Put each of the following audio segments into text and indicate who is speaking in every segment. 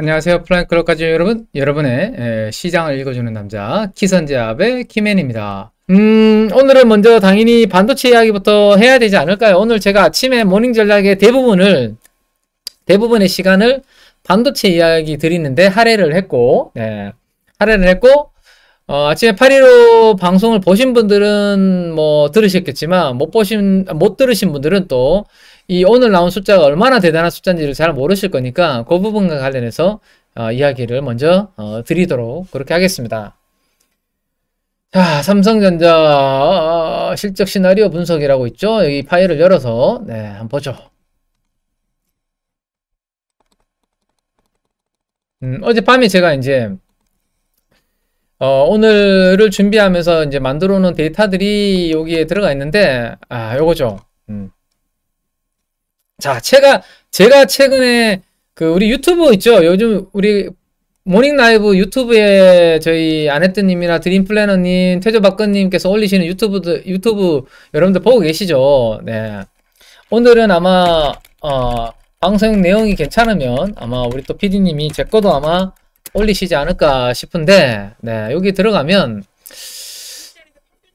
Speaker 1: 안녕하세요. 플라잉크로까지 여러분. 여러분의 시장을 읽어주는 남자 키선제압의 키맨입니다. 음, 오늘은 먼저 당연히 반도체 이야기부터 해야 되지 않을까요? 오늘 제가 아침에 모닝 전략의 대부분을 대부분의 시간을 반도체 이야기 드리는데 할애를 했고, 네, 할애를 했고 어, 아침에 8.15 방송을 보신 분들은 뭐 들으셨겠지만 못 보신 못 들으신 분들은 또 이 오늘 나온 숫자가 얼마나 대단한 숫자인지를 잘 모르실 거니까 그 부분과 관련해서 어, 이야기를 먼저 어, 드리도록 그렇게 하겠습니다. 자, 삼성전자 어, 실적 시나리오 분석이라고 있죠. 여기 파일을 열어서 네, 한번 보죠. 음, 어젯밤에 제가 이제 어, 오늘을 준비하면서 이제 만들어 놓은 데이터들이 여기에 들어가 있는데, 아, 요거죠. 음. 자, 제가, 제가 최근에 그 우리 유튜브 있죠? 요즘 우리 모닝 라이브 유튜브에 저희 아네뜨님이나 드림 플래너님, 태조박근님께서 올리시는 유튜브들, 유튜브 여러분들 보고 계시죠? 네. 오늘은 아마, 어, 방송 내용이 괜찮으면 아마 우리 또 PD님이 제 것도 아마 올리시지 않을까 싶은데 네, 여기 들어가면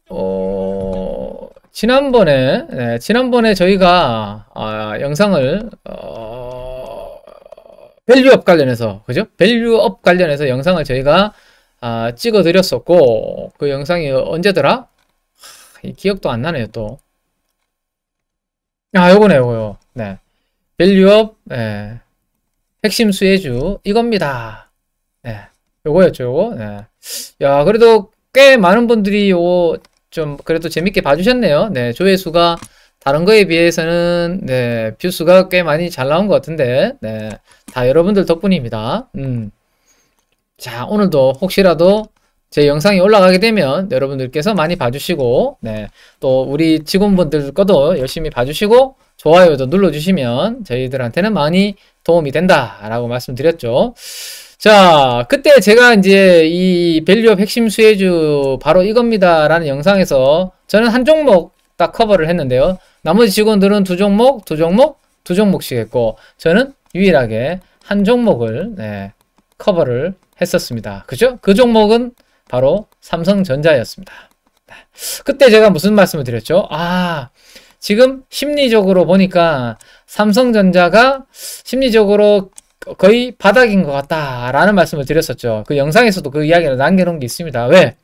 Speaker 1: 어, 지난번에 네, 지난번에 저희가 아, 영상을 어, 밸류업 관련해서 그죠? 밸류업 관련해서 영상을 저희가 아, 찍어 드렸었고 그 영상이 언제더라? 이 기억도 안 나네요 또. 아 요거네 요거요. 네. 밸류업 네. 핵심 수혜주 이겁니다. 네. 요거였죠, 요거. 네. 야, 그래도 꽤 많은 분들이 요거 좀 그래도 재밌게 봐주셨네요. 네, 조회수가 다른 거에 비해서는 네, 뷰수가 꽤 많이 잘 나온 것 같은데 네, 다 여러분들 덕분입니다. 음. 자, 오늘도 혹시라도 제 영상이 올라가게 되면 여러분들께서 많이 봐주시고 네, 또 우리 직원분들 것도 열심히 봐주시고 좋아요도 눌러주시면 저희들한테는 많이 도움이 된다라고 말씀드렸죠. 자 그때 제가 이제 이 밸류업 핵심 수혜주 바로 이겁니다 라는 영상에서 저는 한 종목 딱 커버를 했는데요 나머지 직원들은 두 종목 두 종목 두 종목씩 했고 저는 유일하게 한 종목을 네, 커버를 했었습니다 그죠 그 종목은 바로 삼성전자였습니다 네. 그때 제가 무슨 말씀을 드렸죠 아 지금 심리적으로 보니까 삼성전자가 심리적으로 거의 바닥인 것 같다라는 말씀을 드렸었죠. 그 영상에서도 그 이야기를 남겨놓은 게 있습니다. 왜?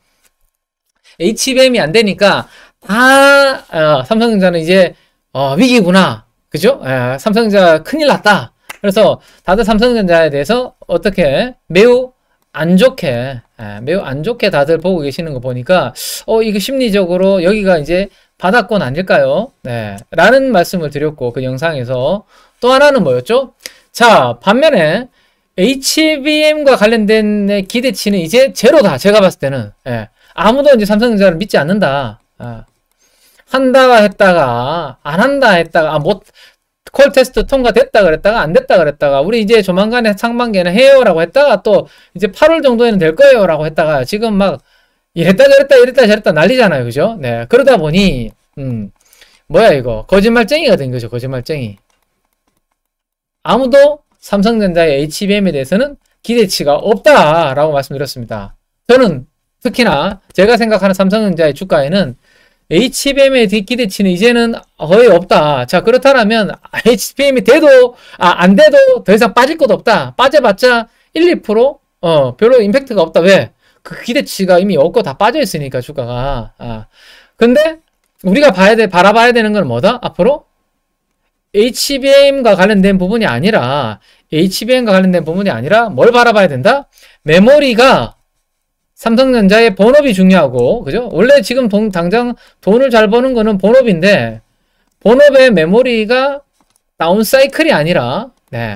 Speaker 1: HBM이 안 되니까 다 어, 삼성전자는 이제 어, 위기구나. 그죠? 에, 예, 삼성전자 큰일 났다. 그래서 다들 삼성전자에 대해서 어떻게 매우 안 좋게 에, 예, 매우 안 좋게 다들 보고 계시는 거 보니까 어 이거 심리적으로 여기가 이제 바닥권 아닐까요? 네, 라는 말씀을 드렸고 그 영상에서 또 하나는 뭐였죠? 자, 반면에 HBM과 관련된 기대치는 이제 제로다. 제가 봤을 때는. 예. 아무도 이제 삼성전자를 믿지 않는다. 예. 한다가 했다가 안 한다 했다가 아, 못콜 뭐, 테스트 통과됐다 그랬다가 안 됐다 그랬다가 우리 이제 조만간에 상반기에는 해요라고 했다가 또 이제 8월 정도에는 될 거예요라고 했다가 지금 막 이랬다 저랬다 이랬다 저랬다 난리잖아요. 그죠? 네. 그러다 보니 음. 뭐야 이거 거짓말쟁이가 된 거죠. 거짓말쟁이. 아무도 삼성전자의 HBM에 대해서는 기대치가 없다라고 말씀드렸습니다. 저는 특히나 제가 생각하는 삼성전자의 주가에는 HBM의 기대치는 이제는 거의 없다. 자, 그렇다면 HBM이 돼도, 아, 안 돼도 더 이상 빠질 것도 없다. 빠져봤자 1, 2% 어, 별로 임팩트가 없다. 왜? 그 기대치가 이미 없고 다 빠져있으니까, 주가가. 아. 근데 우리가 봐야 돼, 바라봐야 되는 건 뭐다? 앞으로 HBM과 관련된 부분이 아니라 HBM과 관련된 부분이 아니라 뭘 바라봐야 된다? 메모리가 삼성전자의 본업이 중요하고 그죠? 원래 지금 돈, 당장 돈을 잘 버는 거는 본업인데 본업의 메모리가 다운사이클이 아니라 네,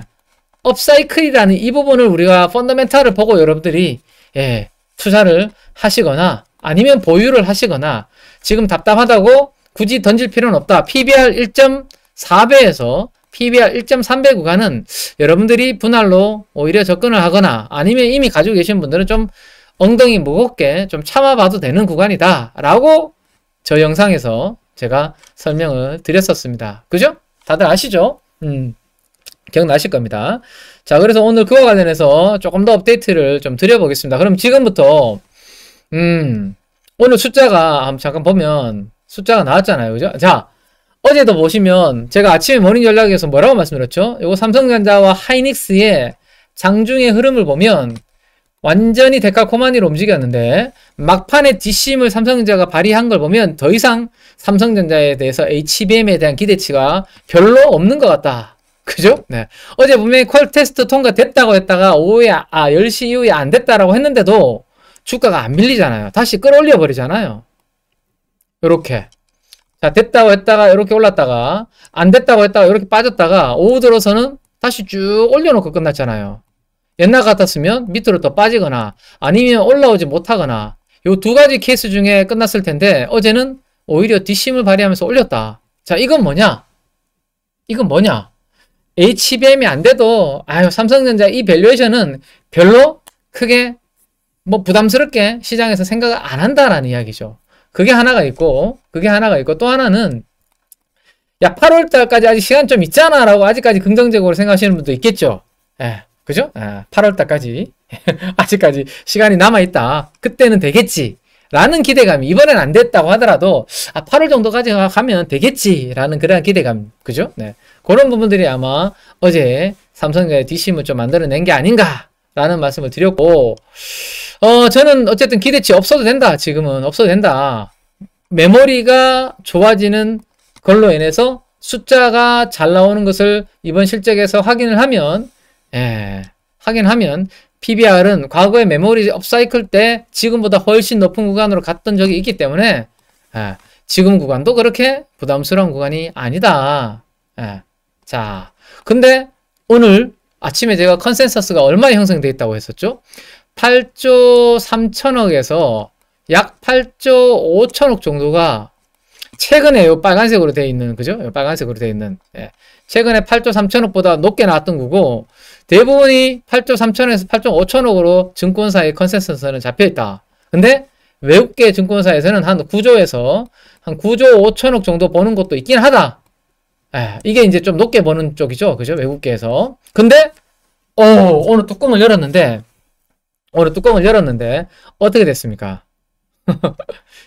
Speaker 1: 업사이클이라는 이 부분을 우리가 펀더멘탈을 보고 여러분들이 예, 투자를 하시거나 아니면 보유를 하시거나 지금 답답하다고 굳이 던질 필요는 없다. PBR 1. 4배에서 PBR 1.3배 구간은 여러분들이 분할로 오히려 접근을 하거나 아니면 이미 가지고 계신 분들은 좀 엉덩이 무겁게 좀 참아봐도 되는 구간이다 라고 저 영상에서 제가 설명을 드렸었습니다. 그죠? 다들 아시죠? 음, 기억나실 겁니다. 자, 그래서 오늘 그와 관련해서 조금 더 업데이트를 좀 드려보겠습니다. 그럼 지금부터, 음, 오늘 숫자가, 한번 잠깐 보면 숫자가 나왔잖아요. 그죠? 자, 어제도 보시면 제가 아침에 모닝 전략에서 뭐라고 말씀드렸죠? 이거 삼성전자와 하이닉스의 장중의 흐름을 보면 완전히 데카코마니로 움직였는데 막판에 d c m 을 삼성전자가 발휘한 걸 보면 더 이상 삼성전자에 대해서 HBM에 대한 기대치가 별로 없는 것 같다. 그죠? 네. 어제 분명히 퀄 테스트 통과됐다고 했다가 오후에 아 10시 이후에 안 됐다라고 했는데도 주가가 안 밀리잖아요. 다시 끌어올려 버리잖아요. 요렇게 자, 됐다고 했다가 이렇게 올랐다가 안 됐다고 했다가 이렇게 빠졌다가 오후 들어서는 다시 쭉 올려놓고 끝났잖아요. 옛날 같았으면 밑으로 더 빠지거나 아니면 올라오지 못하거나 이 두 가지 케이스 중에 끝났을 텐데 어제는 오히려 뒷심을 발휘하면서 올렸다. 자, 이건 뭐냐? 이건 뭐냐? HBM이 안 돼도 아유 삼성전자 이 밸류에이션은 별로 크게 뭐 부담스럽게 시장에서 생각을 안 한다라는 이야기죠. 그게 하나가 있고 그게 하나가 있고 또 하나는 야 8월달까지 아직 시간 좀 있잖아 라고 아직까지 긍정적으로 생각하시는 분도 있겠죠 예 그죠 예, 8월달까지 아직까지 시간이 남아있다 그때는 되겠지 라는 기대감이 이번엔 안 됐다고 하더라도 아 8월 정도까지 가면 되겠지라는 그런 기대감 그죠? 네 그런 부분들이 아마 어제 삼성의 DCM을 좀 만들어낸 게 아닌가 라는 말씀을 드렸고 어 저는 어쨌든 기대치 없어도 된다 지금은 없어도 된다 메모리가 좋아지는 걸로 인해서 숫자가 잘 나오는 것을 이번 실적에서 확인을 하면 예, 확인하면 PBR은 과거의 메모리 업사이클 때 지금보다 훨씬 높은 구간으로 갔던 적이 있기 때문에 예, 지금 구간도 그렇게 부담스러운 구간이 아니다. 예, 자, 근데 오늘 아침에 제가 컨센서스가 얼마에 형성돼 있다고 했었죠? 8조 3천억에서 약 8조 5천억 정도가 최근에 요 빨간색으로 되어 있는 그죠? 빨간색으로 되어 있는 예. 최근에 8조 3천억보다 높게 나왔던 거고 대부분이 8조 3천에서 억 8조 5천억으로 증권사의 컨센서스는 잡혀 있다. 근데 외국계 증권사에서는 한 9조에서 한 9조 5천억 정도 버는 것도 있긴 하다. 아, 이게 이제 좀 높게 보는 쪽이죠. 그죠? 외국계에서. 근데, 오, 어, 오늘 뚜껑을 열었는데, 오늘 뚜껑을 열었는데, 어떻게 됐습니까?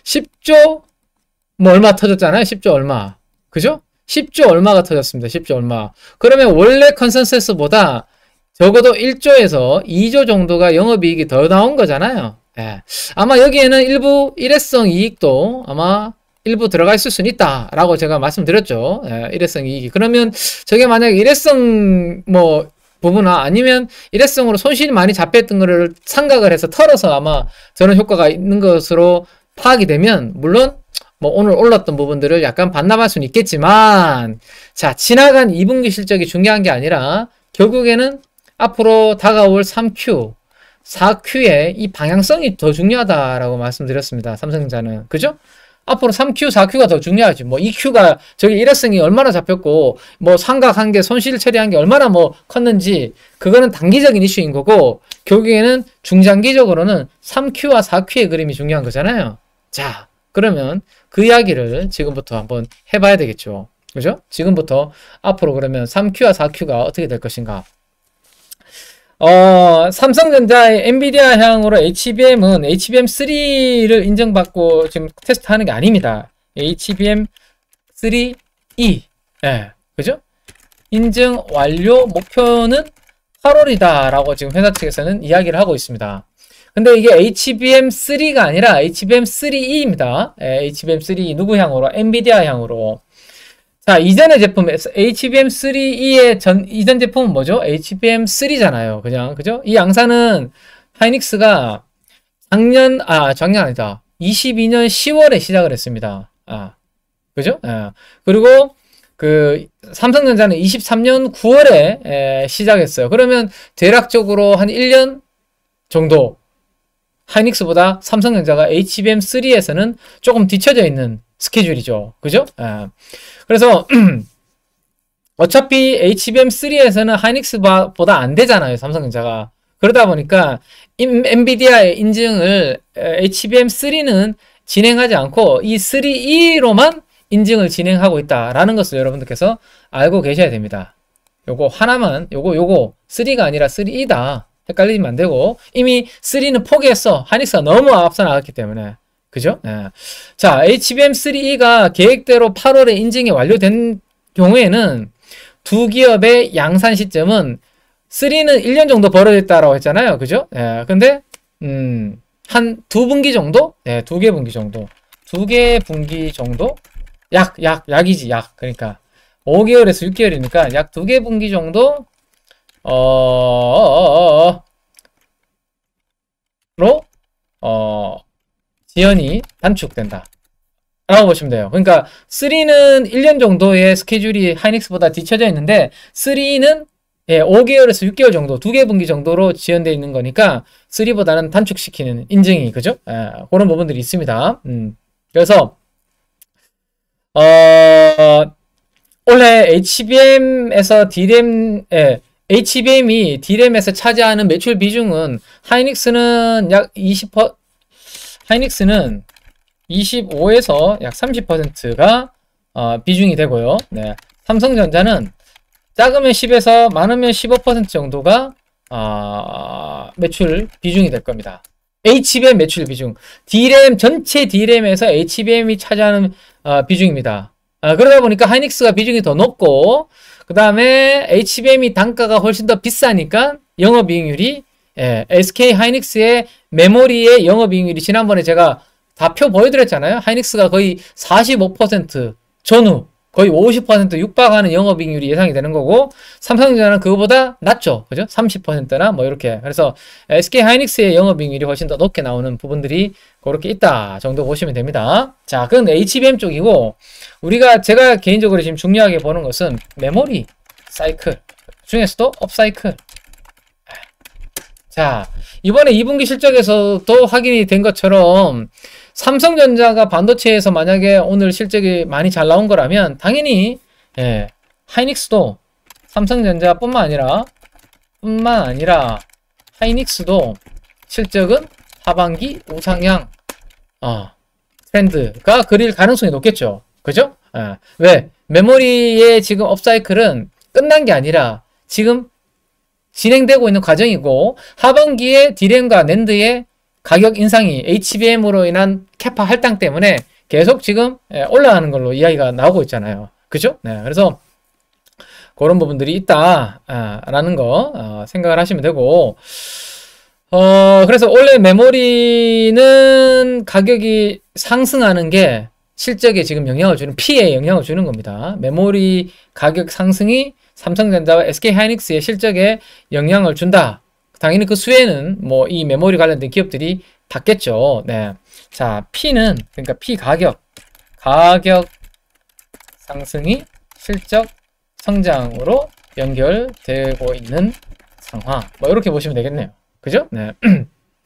Speaker 1: 10조, 뭐 얼마 터졌잖아요? 10조 얼마. 그죠? 10조 얼마가 터졌습니다. 10조 얼마. 그러면 원래 컨센서스보다 적어도 1조에서 2조 정도가 영업이익이 더 나온 거잖아요. 예. 아마 여기에는 일부 일회성 이익도 아마 일부 들어가 있을 수는 있다라고 제가 말씀드렸죠. 예, 일회성 이익이. 그러면 저게 만약 일회성 뭐 부분아 아니면 일회성으로 손실이 많이 잡혔던 거를 생각을 해서 털어서 아마 저는 효과가 있는 것으로 파악이 되면 물론 뭐 오늘 올랐던 부분들을 약간 반납할 수는 있겠지만 자 지나간 2분기 실적이 중요한 게 아니라 결국에는 앞으로 다가올 3Q 4Q의 이 방향성이 더 중요하다라고 말씀드렸습니다. 삼성전자는 그죠? 앞으로 3Q, 4Q가 더 중요하지. 뭐 2Q가 저기 일회성이 얼마나 잡혔고 뭐 상각한 게 손실 처리한 게 얼마나 뭐 컸는지 그거는 단기적인 이슈인 거고 결국에는 중장기적으로는 3Q와 4Q의 그림이 중요한 거잖아요. 자, 그러면 그 이야기를 지금부터 한번 해봐야 되겠죠. 그죠? 지금부터 앞으로 그러면 3Q와 4Q가 어떻게 될 것인가? 어, 삼성전자의 엔비디아 향으로 HBM은 HBM3를 인정받고 지금 테스트하는 게 아닙니다. HBM3E 예, 그죠? 인증 완료 목표는 8월이다 라고 지금 회사 측에서는 이야기를 하고 있습니다. 근데 이게 HBM3가 아니라 HBM3E입니다. 예, HBM3 e 누구 향으로? 엔비디아 향으로. 자, 이전의 제품 HBM3E의 전 이전 제품은 뭐죠? HBM3잖아요. 그냥 그죠? 이 양산은 하이닉스가 작년 아, 작년 아니다. 22년 10월에 시작을 했습니다. 아. 그죠? 아, 그리고 그 삼성전자는 23년 9월에 에, 시작했어요. 그러면 대략적으로 한 1년 정도 하이닉스보다 삼성전자가 HBM3에서는 조금 뒤쳐져 있는 스케줄이죠. 그죠? 예. 그래서 어차피 HBM3에서는 하이닉스보다 안 되잖아요. 삼성전자가. 그러다 보니까 엔비디아의 인증을 HBM3는 진행하지 않고 이 3E로만 인증을 진행하고 있다라는 것을 여러분들께서 알고 계셔야 됩니다. 요거 하나만 요거 요거 3가 아니라 3E다. 헷갈리면 안 되고 이미 3는 포기했어. 하닉스가 너무 앞서 나갔기 때문에 그죠? 예. 자 HBM3E가 계획대로 8월에 인증이 완료된 경우에는 두 기업의 양산 시점은 3는 1년 정도 벌어졌다라고 했잖아요. 그죠? 예. 근데 음, 한 두 분기 정도? 예, 두 개 분기 정도. 두 개 분기 정도? 약, 약, 약이지, 약. 그러니까 5개월에서 6개월이니까 약 두 개 분기 정도 어로 어 지연이 단축된다. 라고 보시면 돼요. 그러니까 3는 1년 정도의 스케줄이 하이닉스보다 뒤쳐져 있는데 3는 예, 5개월에서 6개월 정도, 2개 분기 정도로 지연되어 있는 거니까 3보다는 단축시키는 인증이 그죠? 예, 그런 부분들이 있습니다. 음. 그래서 어, 원래 HBM에서 DRAM 예, HBM이 D램에서 차지하는 매출 비중은 하이닉스는 약 20%, 하이닉스는 25에서 약 30%가 어, 비중이 되고요. 네. 삼성전자는 작으면 10에서 많으면 15% 정도가 어, 매출 비중이 될 겁니다. HBM 매출 비중. D램 전체 D램에서 HBM이 차지하는 어, 비중입니다. 아, 그러다 보니까 하이닉스가 비중이 더 높고 그 다음에 HBM이 단가가 훨씬 더 비싸니까 영업이익률이 예, SK 하이닉스의 메모리의 영업이익률이 지난번에 제가 다 표 보여드렸잖아요. 하이닉스가 거의 45% 전후 거의 50% 육박하는 영업이익률이 예상이 되는 거고 삼성전자는 그거보다 낮죠. 그죠? 30%나 뭐 이렇게. 그래서 SK 하이닉스의 영업이익률이 훨씬 더 높게 나오는 부분들이 그렇게 있다 정도 보시면 됩니다. 자, 그건 HBM 쪽이고 우리가 제가 개인적으로 지금 중요하게 보는 것은 메모리 사이클 중에서도 업사이클 자, 이번에 2분기 실적에서도 확인이 된 것처럼 삼성전자가 반도체에서 만약에 오늘 실적이 많이 잘 나온 거라면 당연히 예, 하이닉스도 삼성전자뿐만 아니라 뿐만 아니라 하이닉스도 실적은 하반기 우상향 어, 트렌드가 그릴 가능성이 높겠죠. 그죠? 예. 왜? 메모리의 지금 업사이클은 끝난 게 아니라 지금 진행되고 있는 과정이고 하반기에 디램과 낸드의 가격 인상이 HBM으로 인한 캐파 할당 때문에 계속 지금 예, 올라가는 걸로 이야기가 나오고 있잖아요. 그죠? 네, 그래서 그런 부분들이 있다라는 아, 거 어, 생각을 하시면 되고 어, 그래서 원래 메모리는 가격이 상승하는 게 실적에 지금 영향을 주는 피해 영향을 주는 겁니다. 메모리 가격 상승이 삼성전자와 SK하이닉스의 실적에 영향을 준다. 당연히 그 수혜는 뭐 이 메모리 관련된 기업들이 받겠죠. 네. 자, P는 그러니까 P 가격 가격 상승이 실적 성장으로 연결되고 있는 상황. 뭐 이렇게 보시면 되겠네요. 그죠? 네.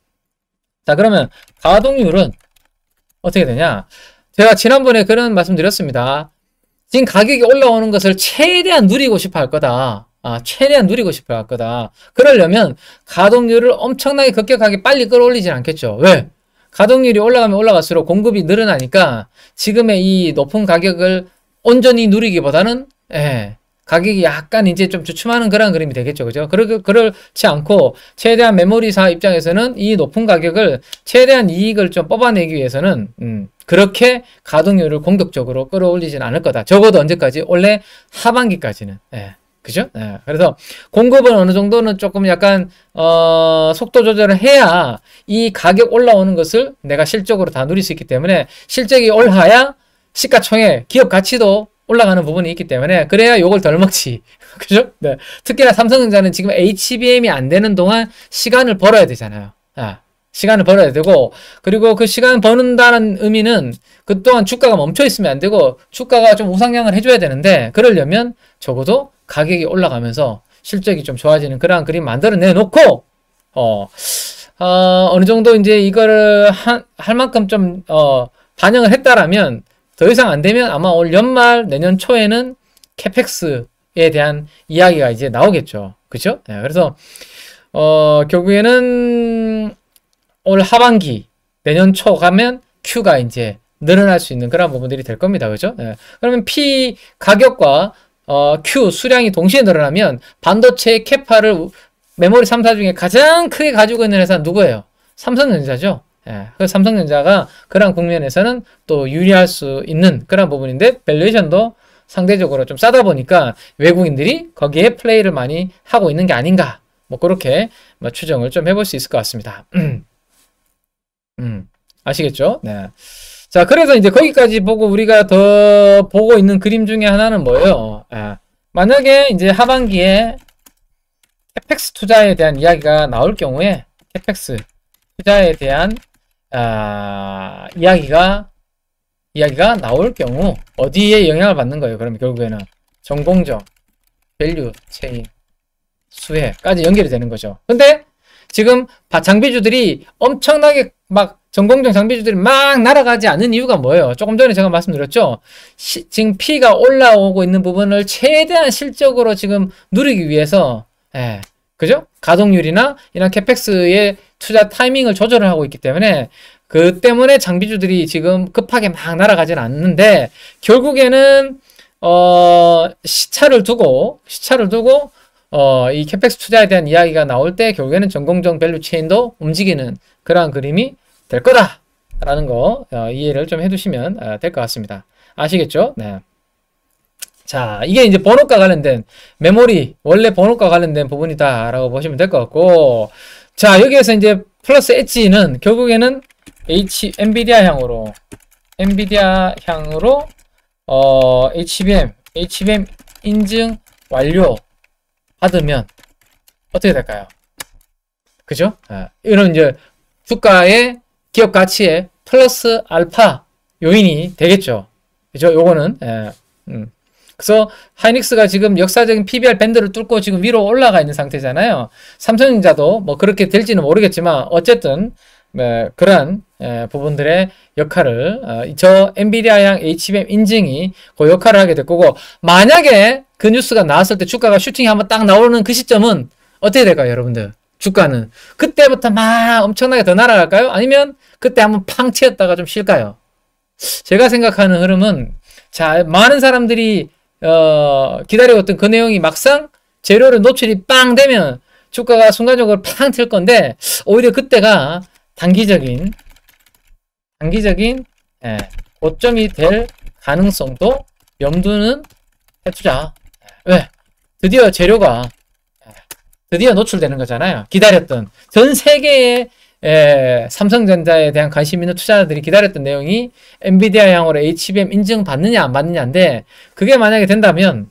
Speaker 1: 자, 그러면 가동률은 어떻게 되냐? 제가 지난번에 그런 말씀드렸습니다. 지금 가격이 올라오는 것을 최대한 누리고 싶어 할 거다. 아, 최대한 누리고 싶어 할 거다. 그러려면 가동률을 엄청나게 급격하게 빨리 끌어올리진 않겠죠. 왜? 가동률이 올라가면 올라갈수록 공급이 늘어나니까 지금의 이 높은 가격을 온전히 누리기보다는 예, 가격이 약간 이제 좀 주춤하는 그런 그림이 되겠죠. 그죠? 그러, 그렇지 않고 최대한 메모리사 입장에서는 이 높은 가격을 최대한 이익을 좀 뽑아내기 위해서는 음, 그렇게 가동률을 공격적으로 끌어올리진 않을 거다. 적어도 언제까지? 원래 하반기까지는. 예. 그죠? 네. 그래서 공급은 어느 정도는 조금 약간 어, 속도 조절을 해야 이 가격 올라오는 것을 내가 실적으로 다 누릴 수 있기 때문에 실적이 올라야 시가총액, 기업 가치도 올라가는 부분이 있기 때문에 그래야 욕을 덜 먹지. 그죠? 네. 특히나 삼성전자는 지금 HBM이 안 되는 동안 시간을 벌어야 되잖아요. 아. 시간을 벌어야 되고 그리고 그 시간 버는다는 의미는 그동안 주가가 멈춰 있으면 안 되고 주가가 좀 우상향을 해줘야 되는데 그러려면 적어도 가격이 올라가면서 실적이 좀 좋아지는 그러한 그림 만들어내 놓고 어, 어, 어느 정도 이제 이거를 할 만큼 좀 어, 반영을 했다라면 더 이상 안 되면 아마 올 연말 내년 초에는 캐펙스에 대한 이야기가 이제 나오겠죠. 그죠? 네, 그래서 어, 결국에는 올 하반기 내년 초 가면 Q가 이제 늘어날 수 있는 그런 부분들이 될 겁니다. 그죠? 네. 그러면 P 가격과 어, Q 수량이 동시에 늘어나면 반도체의 캐파를 메모리 3사 중에 가장 크게 가지고 있는 회사는 누구예요? 삼성전자죠. 예, 그 삼성전자가 그런 국면에서는 또 유리할 수 있는 그런 부분인데 밸류에이션도 상대적으로 좀 싸다 보니까 외국인들이 거기에 플레이를 많이 하고 있는 게 아닌가 뭐 그렇게 뭐 추정을 좀 해볼 수 있을 것 같습니다.
Speaker 2: 음.
Speaker 1: 아시겠죠? 네. 자, 그래서 이제 거기까지 보고 우리가 더 보고 있는 그림 중에 하나는 뭐예요? 아, 만약에 이제 하반기에 캐펙스 투자에 대한 이야기가 나올 경우에 캐펙스 투자에 대한 아, 이야기가 이야기가 나올 경우 어디에 영향을 받는 거예요? 그럼 결국에는 전공적, 밸류 체인, 수혜까지 연결이 되는 거죠. 근데 지금 장비주들이 엄청나게 막 전공정 장비주들이 막 날아가지 않는 이유가 뭐예요? 조금 전에 제가 말씀드렸죠? 시, 지금 P가 올라오고 있는 부분을 최대한 실적으로 지금 누리기 위해서, 예, 그죠? 가동률이나 이런 캐펙스의 투자 타이밍을 조절을 하고 있기 때문에 그 때문에 장비주들이 지금 급하게 막 날아가진 않는데 결국에는 어, 시차를 두고 시차를 두고 어, 이 캐펙스 투자에 대한 이야기가 나올 때 결국에는 전공정 밸류 체인도 움직이는 그러한 그림이 될 거다! 라는 거 어, 이해를 좀 해두시면 어, 될것 같습니다. 아시겠죠? 네. 자, 이게 이제 번호과 관련된 메모리, 원래 번호과 관련된 부분이다라고 보시면 될 것 같고, 자, 여기에서 이제 플러스 엣지는 결국에는 H, 엔비디아 향으로, 엔비디아 향으로, 어, HBM, HBM 인증 완료 받으면 어떻게 될까요? 그죠? 아, 이런 이제 주가의 기업 가치의 플러스 알파 요인이 되겠죠. 그죠? 요거는 예, 음. 그래서 하이닉스가 지금 역사적인 PBR 밴드를 뚫고 지금 위로 올라가 있는 상태잖아요. 삼성전자도 뭐 그렇게 될지는 모르겠지만 어쨌든 예, 네, 그러 예, 부분들의 역할을 어, 저 엔비디아양 HBM 인증이 그 역할을 하게 될 거고 만약에 그 뉴스가 나왔을 때 주가가 슈팅이 한번 딱 나오는 그 시점은 어떻게 될까요, 여러분들? 주가는 그때부터 막 엄청나게 더 날아갈까요? 아니면 그때 한번 팡치였다가좀 쉴까요? 제가 생각하는 흐름은 자 많은 사람들이 어, 기다려왔던 그 내용이 막상 재료를 노출이 빵 되면 주가가 순간적으로 팡 튈 건데 오히려 그때가 단기적인 단기적인 예, 고점이 될 가능성도 염두는 해두자. 예, 왜? 드디어 재료가 드디어 노출되는 거잖아요. 기다렸던 전 세계의 에, 삼성전자에 대한 관심 있는 투자자들이 기다렸던 내용이 엔비디아 향으로 HBM 인증 받느냐 안 받느냐인데 그게 만약에 된다면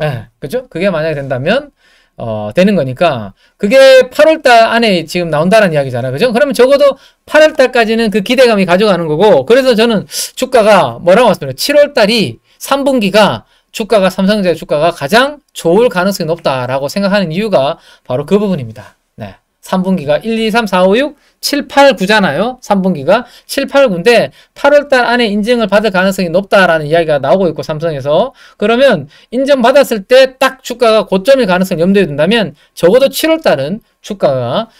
Speaker 1: 에, 예, 그죠? 그게 만약에 된다면 어, 되는 거니까 그게 8월달 안에 지금 나온다는 라 이야기잖아요. 그죠? 그러면 적어도 8월달까지는 그 기대감이 가져가는 거고 그래서 저는 주가가 뭐라고 말씀드려요? 7월달이 3분기가 주가가 삼성전자 주가가 가장 좋을 가능성이 높다라고 생각하는 이유가 바로 그 부분입니다. 네. 3분기가 1, 2, 3, 4, 5, 6, 7, 8, 9잖아요. 3분기가 7, 8구인데 8월달 안에 인증을 받을 가능성이 높다라는 이야기가 나오고 있고 삼성에서 그러면 인증받았을때 딱 주가가 고점일 가능성이 염두에 둔다면 적어도 7월달은 주가가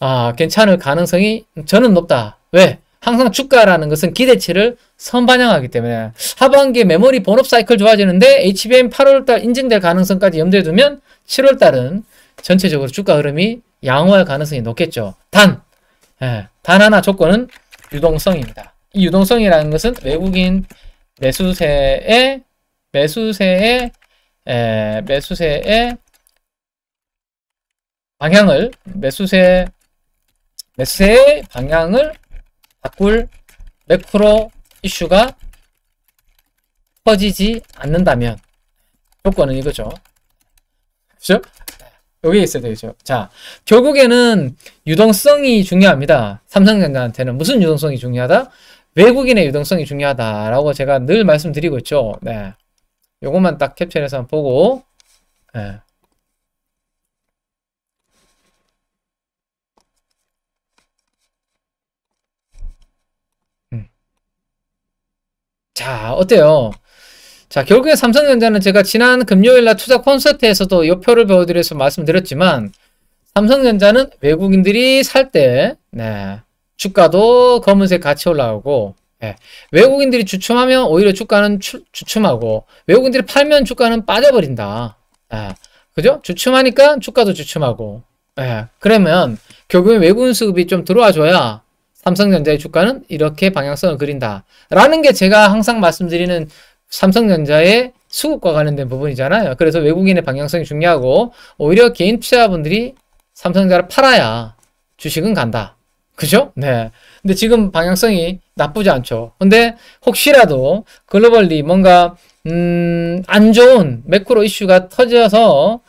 Speaker 1: 아, 괜찮을 가능성이 저는 높다. 왜? 항상 주가라는 것은 기대치를 선반영하기 때문에 하반기에 메모리 본업 사이클 좋아지는데 HBM 8월달 인증될 가능성까지 염두에 두면 7월달은 전체적으로 주가 흐름이 양호할 가능성이 높겠죠. 단, 예, 단 하나 조건은 유동성입니다. 이 유동성이라는 것은 외국인 매수세의 매수세의 에, 매수세의 예, 방향을 매수세 매수세의 방향을 바꿀 매크로 이슈가 퍼지지 않는다면 조건은 이거죠. 그죠? 여기 있어야 되죠. 자, 결국에는 유동성이 중요합니다. 삼성전자한테는 무슨 유동성이 중요하다? 외국인의 유동성이 중요하다라고 제가 늘 말씀드리고 있죠. 네. 요것만 딱 캡처해서 보고, 네. 자, 어때요? 자, 결국에 삼성전자는 제가 지난 금요일날 투자 콘서트에서도 이 표를 보여드려서 말씀드렸지만, 삼성전자는 외국인들이 살 때, 네, 주가도 검은색 같이 올라오고, 네, 외국인들이 주춤하면 오히려 주가는 추, 주춤하고, 외국인들이 팔면 주가는 빠져버린다. 네, 그죠? 주춤하니까 주가도 주춤하고, 예, 그러면 결국에 외국인 수급이 좀 들어와줘야 삼성전자의 주가는 이렇게 방향성을 그린다. 라는 게 제가 항상 말씀드리는 삼성전자의 수급과 관련된 부분이잖아요. 그래서 외국인의 방향성이 중요하고 오히려 개인 투자자분들이 삼성전자를 팔아야 주식은 간다. 그죠? 네. 근데 지금 방향성이 나쁘지 않죠. 근데 혹시라도 글로벌리 뭔가 음, 안 좋은 매크로 이슈가 터져서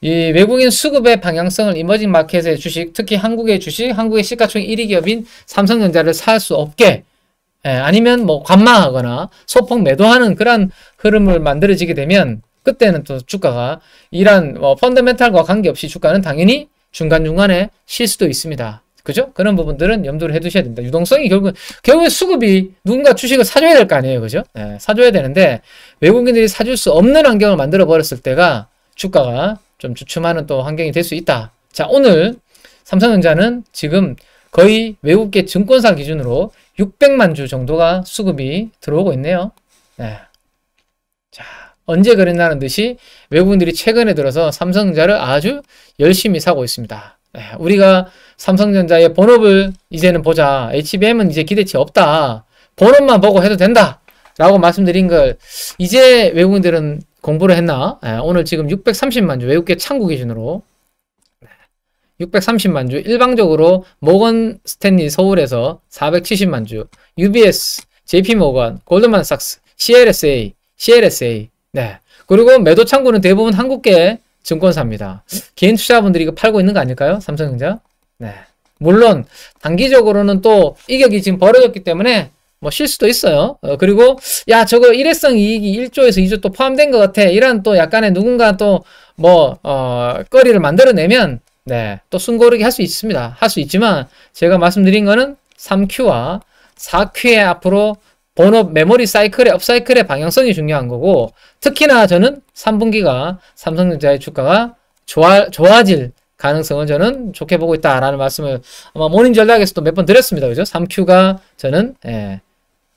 Speaker 1: 이 외국인 수급의 방향성을 이머징 마켓의 주식, 특히 한국의 주식, 한국의 시가총 1위 기업인 삼성전자를 살 수 없게 예, 아니면 뭐 관망하거나 소폭 매도하는 그런 흐름을 만들어지게 되면 그때는 또 주가가 이런 뭐 펀더멘탈과 관계없이 주가는 당연히 중간중간에 실 수도 있습니다. 그죠? 그런 부분들은 염두를 해두셔야 됩니다. 유동성이 결국 결국에 수급이 누군가 주식을 사줘야 될 거 아니에요, 그죠? 예, 사줘야 되는데 외국인들이 사줄 수 없는 환경을 만들어 버렸을 때가 주가가 좀 주춤하는 또 환경이 될 수 있다. 자, 오늘 삼성전자는 지금 거의 외국계 증권사 기준으로 600만 주 정도가 수급이 들어오고 있네요. 네. 자, 언제 그랬나는 듯이 외국인들이 최근에 들어서 삼성전자를 아주 열심히 사고 있습니다. 네. 우리가 삼성전자의 본업을 이제는 보자. HBM은 이제 기대치 없다. 본업만 보고 해도 된다. 라고 말씀드린 걸 이제 외국인들은 공부를 했나? 예, 오늘 지금 630만 주 외국계 창구 기준으로 630만 주 일방적으로 모건 스탠리 서울에서 470만 주 UBS, JP 모건, 골드만삭스, CLSA, CLSA 네 그리고 매도 창구는 대부분 한국계 증권사입니다. 개인 투자분들이 이거 팔고 있는 거 아닐까요? 삼성전자 네 물론 단기적으로는 또 이격이 지금 벌어졌기 때문에 뭐쉴 수도 있어요. 어, 그리고 야 저거 일회성 이익이 1조에서 2조 또 포함된 것 같아. 이런 또 약간의 누군가 또뭐 어, 거리를 만들어내면 네, 또 숨고르기 할 수 있습니다. 할 수 있지만 제가 말씀드린 거는 3Q와 4Q의 앞으로 본업 메모리 사이클의 업사이클의 방향성이 중요한 거고 특히나 저는 3분기가 삼성전자의 주가가 좋아, 좋아질 가능성은 저는 좋게 보고 있다라는 말씀을 아마 모닝 전략에서도 몇 번 드렸습니다. 그죠? 3Q가 저는 예,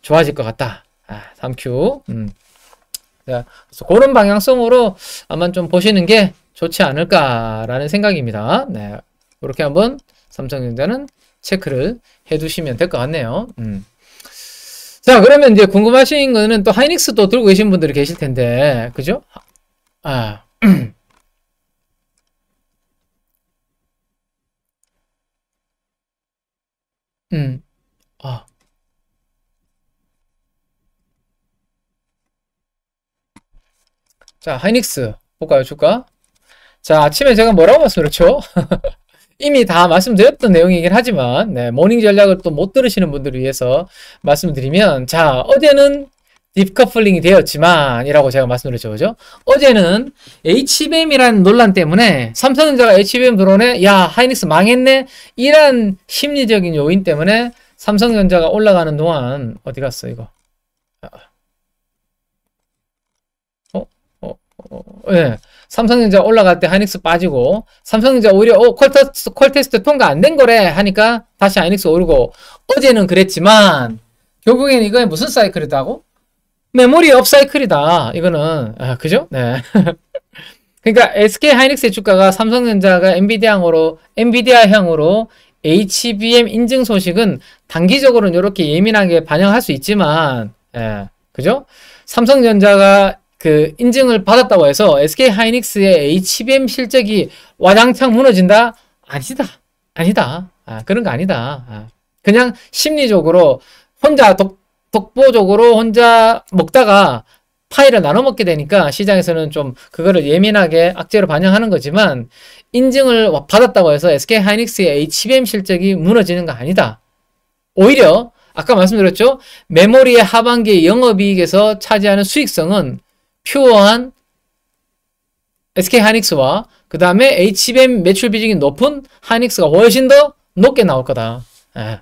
Speaker 1: 좋아질 것 같다. 아, 3Q. 음. 음. 자, 그래서 그런 방향성으로 아마 좀 보시는 게 좋지 않을까라는 생각입니다. 네. 이렇게 한번 삼성전자는 체크를 해 두시면 될 것 같네요. 음. 자, 그러면 이제 궁금하신 거는 또 하이닉스도 들고 계신 분들이 계실 텐데, 그죠? 아.
Speaker 2: 음. 아.
Speaker 1: 자, 하이닉스 볼까요, 주가? 자, 아침에 제가 뭐라고 말씀드렸죠? 이미 다 말씀드렸던 내용이긴 하지만 네, 모닝 전략을 또 못 들으시는 분들을 위해서 말씀드리면 자, 어제는 딥커플링이 되었지만 이라고 제가 말씀드렸죠 그죠? 어제는 HBM이라는 논란 때문에 삼성전자가 HBM 드론에 야 하이닉스 망했네 이란 심리적인 요인 때문에 삼성전자가 올라가는 동안 어디 갔어 이거 예. 네. 삼성전자 올라갈 때 하이닉스 빠지고 삼성전자 오히려 어, 콜테스트, 콜테스트 통과 안 된 거래 하니까 다시 하이닉스 오르고 어제는 그랬지만 결국엔 이거 무슨 사이클이다고? 메모리 업사이클이다 이거는 아, 그죠? 네 그러니까 SK 하이닉스의 주가가 삼성전자가 엔비디아형으로 엔비디아 형으로 HBM 인증 소식은 단기적으로는 이렇게 예민하게 반영할 수 있지만 예, 그죠? 삼성전자가 그 인증을 받았다고 해서 SK 하이닉스의 HBM 실적이 와장창 무너진다? 아니다. 아니다. 아, 그런 거 아니다. 아, 그냥 심리적으로 혼자 독, 독보적으로 혼자 먹다가 파일을 나눠 먹게 되니까 시장에서는 좀 그거를 예민하게 악재로 반영하는 거지만 인증을 받았다고 해서 SK 하이닉스의 HBM 실적이 무너지는 거 아니다. 오히려 아까 말씀드렸죠? 메모리의 하반기 영업이익에서 차지하는 수익성은 표어한 SK 하이닉스와 그 다음에 HBM 매출 비중이 높은 하이닉스가 훨씬 더 높게 나올 거다. 네.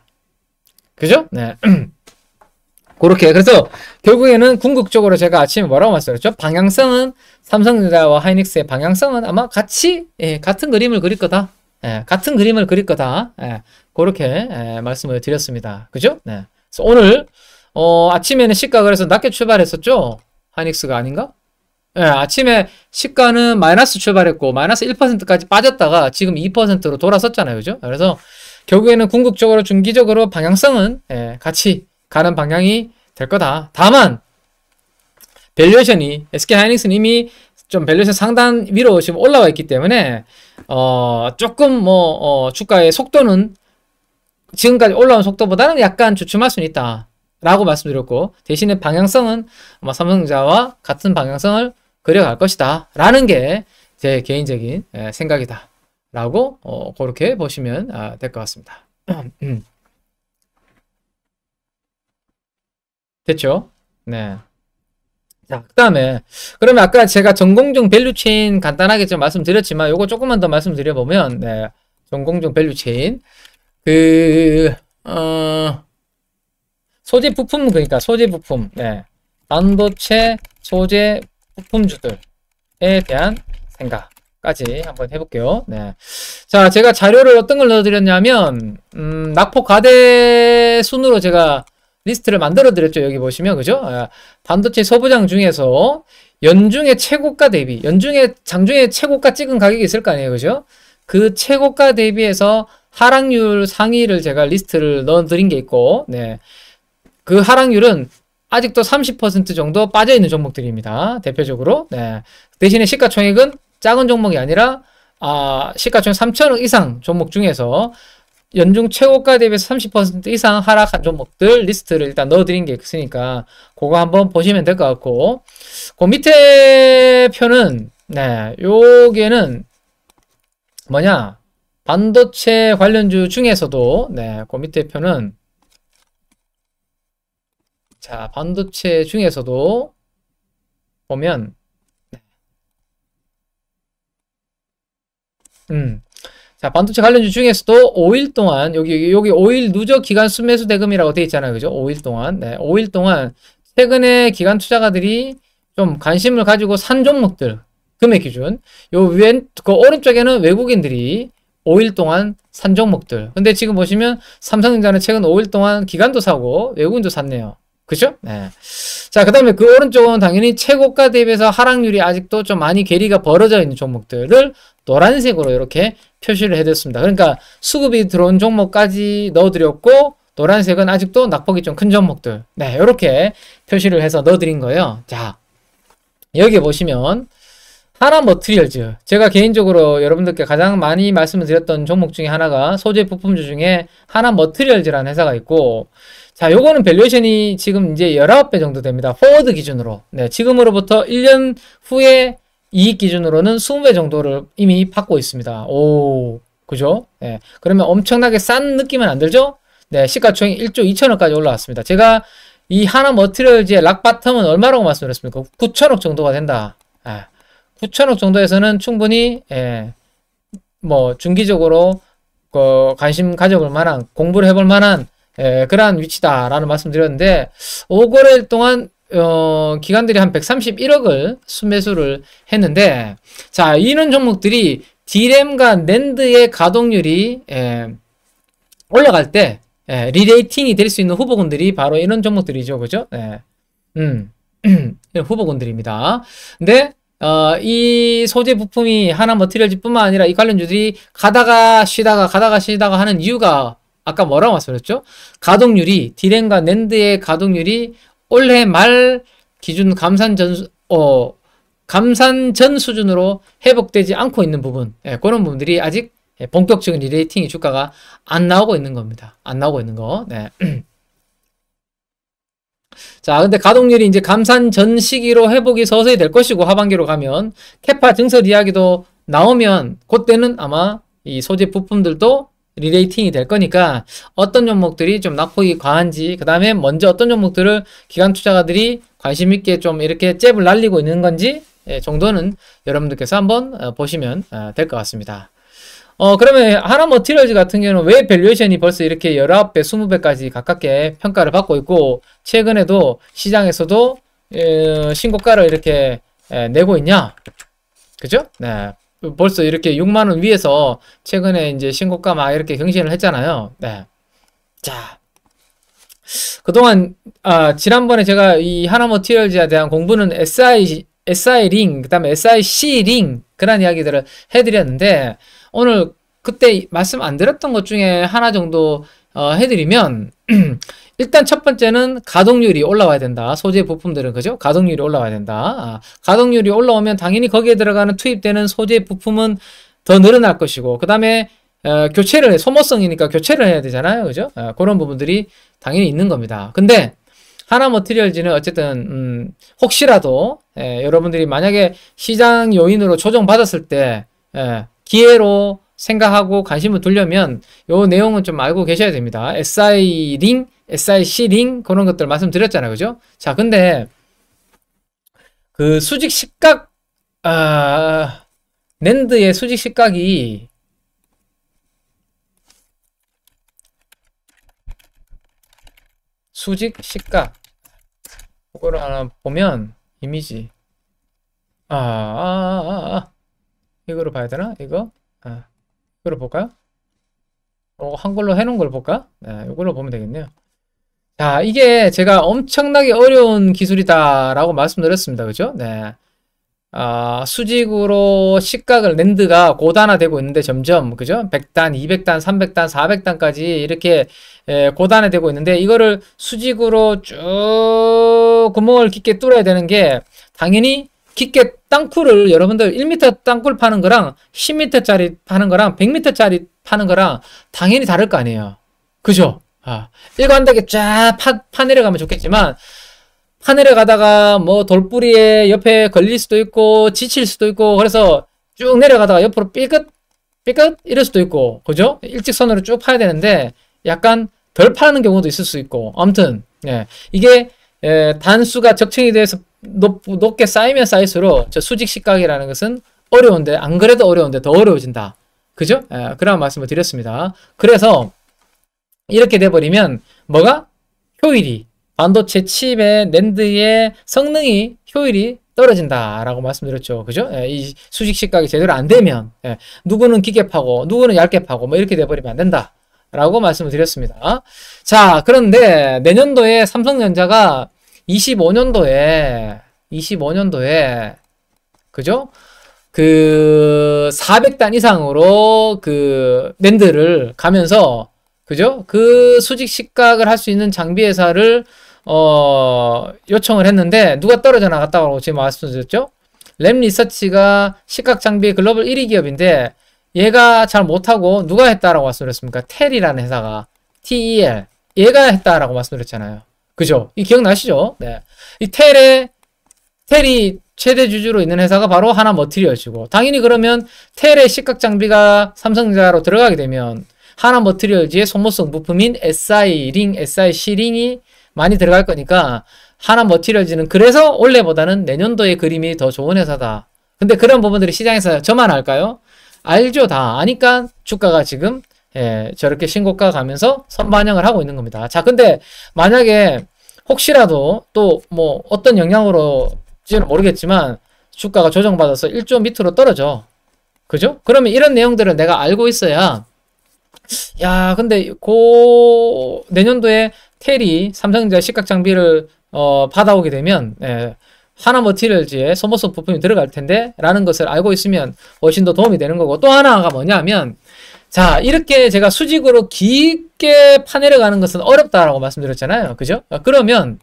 Speaker 1: 그죠? 네. 그렇게 그래서 결국에는 궁극적으로 제가 아침에 뭐라고 말씀드렸죠? 방향성은 삼성전자와 하이닉스의 방향성은 아마 같이 예, 같은 그림을 그릴 거다. 예, 같은 그림을 그릴 거다. 예, 그렇게 예, 말씀을 드렸습니다. 그죠? 네. 그래서 오늘 어, 아침에는 시각을 해서 낮게 출발했었죠. 하이닉스가 아닌가? 예, 아침에 시가는 마이너스 출발했고 마이너스 1%까지 빠졌다가 지금 2%로 돌아섰잖아요. 그죠? 그래서 결국에는 궁극적으로 중기적으로 방향성은 예, 같이 가는 방향이 될 거다. 다만 밸류에이션이 SK 하이닉스는 이미 좀 밸류에이션 상단 위로 지금 올라와 있기 때문에 어, 조금 뭐 어, 주가의 속도는 지금까지 올라온 속도보다는 약간 주춤할 수는 있다. 라고 말씀드렸고 대신에 방향성은 아마 삼성자와 같은 방향성을 그려갈 것이다 라는 게 제 개인적인 예, 생각이다 라고 어, 그렇게 보시면 아, 될것 같습니다 음. 됐죠? 네. 자, 그 다음에 그러면 아까 제가 전공중 밸류체인 간단하게 좀 말씀드렸지만 요거 조금만 더 말씀드려보면 네, 전공중 밸류체인 그... 어... 소재 부품 그러니까 소재 부품 네. 반도체 소재 부품주들에 대한 생각까지 한번 해볼게요. 네. 자, 제가 자료를 어떤 걸 넣어드렸냐면, 음, 낙폭 과대 순으로 제가 리스트를 만들어드렸죠. 여기 보시면, 그죠? 아, 반도체 소부장 중에서 연중의 최고가 대비, 연중의, 장중의 최고가 찍은 가격이 있을 거 아니에요. 그죠? 그 최고가 대비해서 하락률 상위를 제가 리스트를 넣어드린 게 있고, 네. 그 하락률은 아직도 30% 정도 빠져있는 종목들입니다. 대표적으로. 네. 대신에 시가총액은 작은 종목이 아니라 아, 시가총액 3천억 이상 종목 중에서 연중 최고가 대비해서 30% 이상 하락한 종목들 리스트를 일단 넣어드린 게 있으니까 그거 한번 보시면 될 것 같고 그 밑에 표는 네 요게는 뭐냐 반도체 관련주 중에서도 네그 밑에 표는 자, 반도체 중에서도 보면 네. 음. 자, 반도체 관련주 중에서도 5일 동안 여기 여기 5일 누적 기간 순매수 대금이라고 돼 있잖아요. 그죠? 5일 동안. 네. 5일 동안 최근에 기관 투자가들이 좀 관심을 가지고 산 종목들 금액 기준 요 왼 그 오른쪽에는 외국인들이 5일 동안 산 종목들. 근데 지금 보시면 삼성전자는 최근 5일 동안 기관도 사고 외국인도 샀네요. 그죠? 네. 자, 그 다음에 그 오른쪽은 당연히 최고가 대비해서 하락률이 아직도 좀 많이 괴리가 벌어져 있는 종목들을 노란색으로 이렇게 표시를 해뒀습니다. 그러니까 수급이 들어온 종목까지 넣어드렸고, 노란색은 아직도 낙폭이 좀 큰 종목들. 네, 이렇게 표시를 해서 넣어드린 거예요. 자, 여기 보시면, 하나 머트리얼즈. 제가 개인적으로 여러분들께 가장 많이 말씀을 드렸던 종목 중에 하나가 소재 부품주 중에 하나 머트리얼즈라는 회사가 있고, 자, 요거는 밸류에이션이 지금 이제 19배 정도 됩니다. 포워드 기준으로. 네, 지금으로부터 1년 후에 이익 기준으로는 20배 정도를 이미 받고 있습니다. 오, 그죠? 네, 그러면 엄청나게 싼 느낌은 안 들죠? 네, 시가총액 1조 2천억까지 올라왔습니다. 제가 이 하나 머티리얼즈의 락바텀은 얼마라고 말씀드렸습니까? 9천억 정도가 된다. 아, 9천억 정도에서는 충분히, 예, 뭐, 중기적으로, 그 관심 가져볼 만한, 공부를 해볼 만한, 에, 그러한 위치다라는 말씀드렸는데 5거래일 동안 어, 기관들이 한 131억을 순매수를 했는데 자 이런 종목들이 디램과 낸드의 가동률이 에, 올라갈 때 에, 리레이팅이 될 수 있는 후보군들이 바로 이런 종목들이죠, 그죠? 예. 음, 후보군들입니다. 근데 어, 이 소재 부품이 하나 머티리얼즈뿐만 뭐 아니라 이 관련주들이 가다가 쉬다가 가다가 쉬다가 하는 이유가 아까 뭐라고 말씀드렸죠? 가동률이 디램과 낸드의 가동률이 올해 말 기준 감산 전수 어, 감산 전 수준으로 회복되지 않고 있는 부분 예, 그런 부분들이 아직 예, 본격적인 리레이팅이 주가가 안 나오고 있는 겁니다. 안 나오고 있는 거. 네. 자, 근데 가동률이 이제 감산 전 시기로 회복이 서서히 될 것이고 하반기로 가면 캐파 증설 이야기도 나오면 그때는 아마 이 소재 부품들도 리레이팅이 될 거니까 어떤 종목들이 좀 낙폭이 과한지 그 다음에 먼저 어떤 종목들을 기관 투자가들이 관심 있게 좀 이렇게 잽을 날리고 있는 건지 예, 정도는 여러분들께서 한번 어, 보시면 어, 될것 같습니다. 어 그러면 하나 머티리얼즈 뭐 같은 경우는 왜 밸류에이션이 벌써 이렇게 19배, 20배까지 가깝게 평가를 받고 있고 최근에도 시장에서도 예, 신고가를 이렇게 예, 내고 있냐? 그죠? 네. 벌써 이렇게 6만 원 위에서 최근에 이제 신고가 막 이렇게 경신을 했잖아요. 네. 자. 그동안 아, 지난번에 제가 이 하나모 TLG에 대한 공부는 SI SI 링, 그다음에 SIC 링 그런 이야기들을 해 드렸는데 오늘 그때 말씀 안 드렸던 것 중에 하나 정도 어, 해 드리면 일단 첫 번째는 가동률이 올라와야 된다. 소재 부품들은 그죠? 가동률이 올라와야 된다. 아, 가동률이 올라오면 당연히 거기에 들어가는 투입되는 소재 부품은 더 늘어날 것이고 그 다음에 어, 교체를 소모성이니까 교체를 해야 되잖아요. 그죠? 어, 그런 부분들이 당연히 있는 겁니다. 근데 하나 머티리얼즈는 어쨌든 음, 혹시라도 예, 여러분들이 만약에 시장 요인으로 조정받았을 때 예, 기회로 생각하고 관심을 두려면 요 내용은 좀 알고 계셔야 됩니다. SI 링 SIC 링 그런 것들 말씀드렸잖아요. 그죠? 자, 근데 그 수직 시각 아 랜드의 수직 시각이 수직 시각 그거를 하나 보면 이미지 아, 아, 아, 아. 아. 이거로 봐야 되나? 이거? 아. 이거로 볼까요? 어, 한글로 해놓은 걸 볼까? 네, 이걸로 보면 되겠네요. 자, 이게 제가 엄청나게 어려운 기술이다라고 말씀드렸습니다. 그죠? 네. 아, 수직으로 시각을 랜드가 고단화되고 있는데 점점 그죠? 100단, 200단, 300단, 400단까지 이렇게 예, 고단화되고 있는데 이거를 수직으로 쭉 구멍을 깊게 뚫어야 되는 게 당연히 깊게 땅굴을 여러분들 1m 땅굴 파는 거랑 10m짜리 파는 거랑 100m짜리 파는 거랑 당연히 다를 거 아니에요. 그죠? 아, 일관되게 쫙 파, 파내려가면 좋겠지만 파내려 가다가 뭐 돌뿌리에 옆에 걸릴 수도 있고 지칠 수도 있고 그래서 쭉 내려가다가 옆으로 삐끗 삐끗 이럴 수도 있고 그죠? 일직선으로 쭉 파야 되는데 약간 덜 파는 경우도 있을 수 있고 아무튼 예, 이게 예, 단수가 적층에대해서 높, 높게 쌓이면 쌓일수록 저 수직 식각이라는 것은 어려운데 안 그래도 어려운데 더 어려워진다 그죠? 예, 그런 말씀을 드렸습니다 그래서 이렇게 돼버리면 뭐가? 효율이 반도체 칩의 랜드의 성능이 효율이 떨어진다라고 말씀드렸죠. 그죠? 예, 이 수직 시각이 제대로 안 되면 예, 누구는 기계 파고 누구는 얇게 파고 뭐 이렇게 돼버리면 안 된다. 라고 말씀을 드렸습니다. 자, 그런데 내년도에 삼성전자가 25년도에 25년도에 그죠? 그 400단 이상으로 그 랜드를 가면서 그죠? 그 수직 시각을 할 수 있는 장비 회사를 어, 요청을 했는데 누가 떨어져 나갔다고 지금 말씀드렸죠? 램 리서치가 시각 장비 글로벌 1위 기업인데 얘가 잘 못하고 누가 했다라고 말씀드렸습니까? 텔이라는 회사가 TEL 얘가 했다라고 말씀드렸잖아요. 그죠? 이 기억나시죠? 네. 이 텔의 텔이 최대 주주로 있는 회사가 바로 하나 머티리얼이고 당연히 그러면 텔의 시각 장비가 삼성자로 들어가게 되면 하나 머트리얼즈의 소모성 부품인 SI 링, SIC 링이 많이 들어갈 거니까 하나 머티리얼즈는 그래서 올해보다는 내년도의 그림이 더 좋은 회사다. 근데 그런 부분들이 시장에서 저만 알까요? 알죠 다 아니까 주가가 지금 예, 저렇게 신고가 가면서 선반영을 하고 있는 겁니다. 자 근데 만약에 혹시라도 또 뭐 어떤 영향으로지는 모르겠지만 주가가 조정받아서 1조 밑으로 떨어져. 그죠? 그러면 이런 내용들을 내가 알고 있어야 야, 근데 고 내년도에 텔리 삼성전자 시각 장비를 어, 받아오게 되면 예, 하나 머티리얼즈에 소모성 부품이 들어갈 텐데 라는 것을 알고 있으면 훨씬 더 도움이 되는 거고 또 하나가 뭐냐면 자 이렇게 제가 수직으로 깊게 파내려가는 것은 어렵다라고 말씀드렸잖아요 그죠 아, 그러면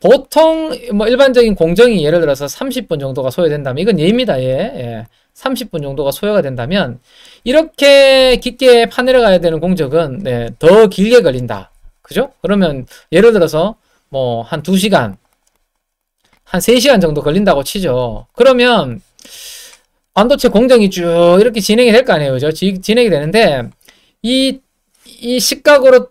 Speaker 1: 보통 뭐 일반적인 공정이 예를 들어서 30분 정도가 소요된다면 이건 예입니다 예, 예. 30분 정도가 소요가 된다면 이렇게 깊게 파내려 가야 되는 공적은 네, 더 길게 걸린다. 그죠? 그러면 예를 들어서 뭐 한 2시간, 한 3시간 정도 걸린다고 치죠. 그러면 반도체 공정이 쭉 이렇게 진행이 될 거 아니에요. 그죠? 지, 진행이 되는데 이, 이 시각으로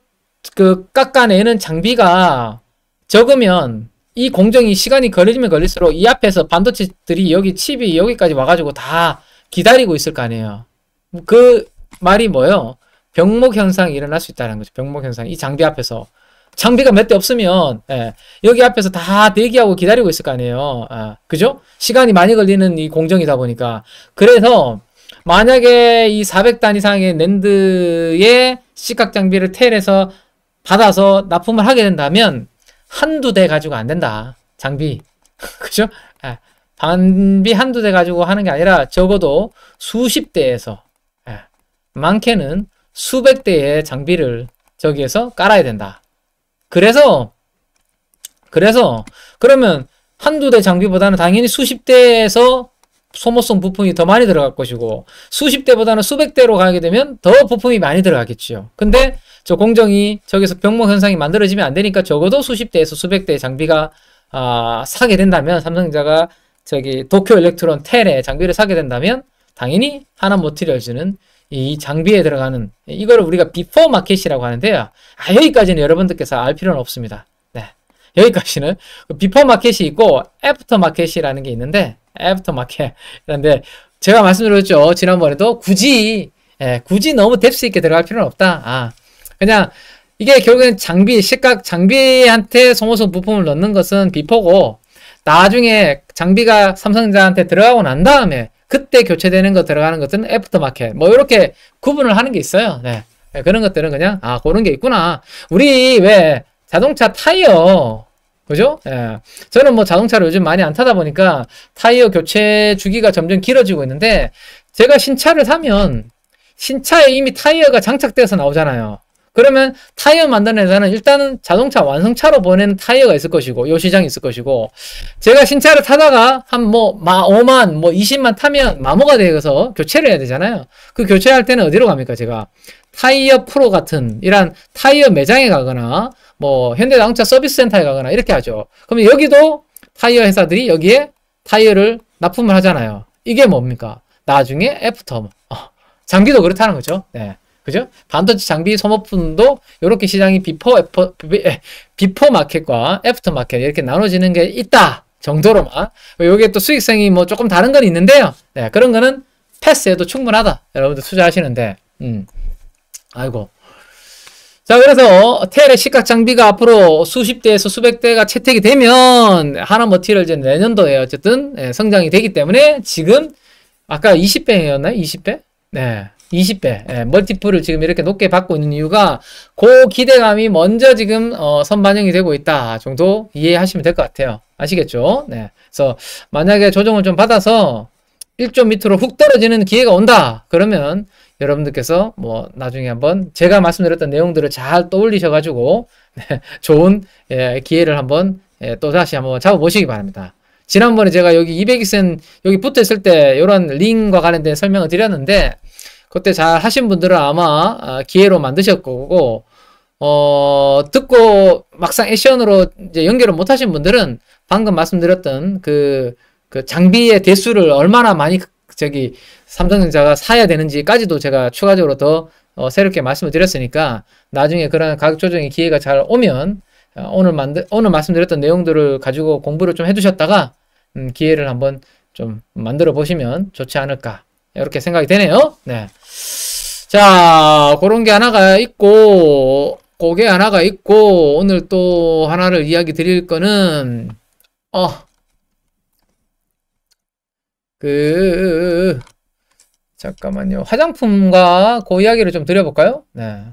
Speaker 1: 그 깎아내는 장비가 적으면 이 공정이 시간이 걸리면 걸릴수록 이 앞에서 반도체들이 여기 칩이 여기까지 와가지고 다 기다리고 있을 거 아니에요. 그 말이 뭐예요? 병목 현상이 일어날 수 있다는 거죠. 병목 현상. 이 장비 앞에서. 장비가 몇 대 없으면 예, 여기 앞에서 다 대기하고 기다리고 있을 거 아니에요. 예, 그죠? 시간이 많이 걸리는 이 공정이다 보니까 그래서 만약에 이 400단 이상의 랜드의 시각 장비를 텔에서 받아서 납품을 하게 된다면 한두 대 가지고 안 된다. 장비. 그죠? 예, 반비 한두 대 가지고 하는 게 아니라 적어도 수십 대에서 예, 많게는 수백 대의 장비를 저기에서 깔아야 된다. 그래서 그래서 그러면 한두 대 장비보다는 당연히 수십 대에서 소모성 부품이 더 많이 들어갈 것이고 수십 대보다는 수백 대로 가게 되면 더 부품이 많이 들어가겠지요. 근데 저 공정이 저기서 병목 현상이 만들어지면 안 되니까 적어도 수십 대에서 수백 대의 장비가 아, 사게 된다면 삼성자가 저기 도쿄 일렉트론 텔의 장비를 사게 된다면 당연히 하나 모티리얼즈는 이 장비에 들어가는 이거를 우리가 비포 마켓이라고 하는데요. 아, 여기까지는 여러분들께서 알 필요는 없습니다. 네. 여기까지는 비포 마켓이 있고 애프터 마켓이라는 게 있는데 애프터 마켓. 그런데 제가 말씀드렸죠. 지난번에도 굳이 예, 굳이 너무 뎁스 있게 들어갈 필요는 없다. 아, 그냥 이게 결국엔 장비, 시각 장비한테 송호수 부품을 넣는 것은 비포고 나중에 장비가 삼성자한테 들어가고 난 다음에 그때 교체되는 거 들어가는 것들은 애프터마켓 뭐 이렇게 구분을 하는 게 있어요. 네. 네 그런 것들은 그냥 아 그런 게 있구나. 우리 왜 자동차 타이어 그죠? 예. 저는 뭐 자동차를 요즘 많이 안 타다 보니까 타이어 교체 주기가 점점 길어지고 있는데 제가 신차를 사면 신차에 이미 타이어가 장착돼서 나오잖아요. 그러면 타이어 만드는 회사는 일단은 자동차 완성차로 보내는 타이어가 있을 것이고 요 시장이 있을 것이고 제가 신차를 타다가 한 뭐 5만 뭐 20만 뭐 타면 마모가 되어서 교체를 해야 되잖아요. 그 교체할 때는 어디로 갑니까 제가? 타이어 프로 같은 이런 타이어 매장에 가거나 뭐 현대자동차 서비스 센터에 가거나 이렇게 하죠. 그럼 여기도 타이어 회사들이 여기에 타이어를 납품을 하잖아요. 이게 뭡니까? 나중에 애프터 어, 장기도 그렇다는 거죠. 네. 그죠? 반도체 장비 소모품도 이렇게 시장이 비포 애포, 비포 마켓과 애프터 마켓 이렇게 나눠지는 게 있다 정도로만 요게 또 수익성이 뭐 조금 다른 건 있는데요. 네, 그런 거는 패스해도 충분하다. 여러분들 투자하시는데, 음, 아이고. 자, 그래서 테일의 시각 장비가 앞으로 수십 대에서 수백 대가 채택이 되면 하나 머티를 이제 내년도에 어쨌든 예, 성장이 되기 때문에 지금 아까 20배였나요? 20배? 네. 20배 예, 멀티플을 지금 이렇게 높게 받고 있는 이유가 그 기대감이 먼저 지금 어, 선반영이 되고 있다 정도 이해하시면 될 것 같아요 아시겠죠 네 그래서 만약에 조정을 좀 받아서 1조 밑으로 훅 떨어지는 기회가 온다 그러면 여러분들께서 뭐 나중에 한번 제가 말씀드렸던 내용들을 잘 떠올리셔 가지고 네, 좋은 예, 기회를 한번 예, 또 다시 한번 잡아보시기 바랍니다 지난번에 제가 여기 200이 센 여기 붙어 있을 때 이런 링과 관련된 설명을 드렸는데 그때 잘 하신 분들은 아마 아, 기회로 만드셨 거고 어, 듣고 막상 액션으로 이제 연결을 못 하신 분들은 방금 말씀드렸던 그, 그 장비의 대수를 얼마나 많이 그, 저기 삼성전자가 사야 되는지까지도 제가 추가적으로 더 어, 새롭게 말씀을 드렸으니까 나중에 그런 가격 조정의 기회가 잘 오면 어, 오늘 만드 오늘 말씀드렸던 내용들을 가지고 공부를 좀 해두셨다가 음, 기회를 한번 좀 만들어 보시면 좋지 않을까 이렇게 생각이 되네요. 네. 자, 그런 게 하나가 있고, 고게 하나가 있고, 오늘 또 하나를 이야기 드릴 거는, 어, 그, 잠깐만요. 화장품과 그 이야기를 좀 드려볼까요? 네.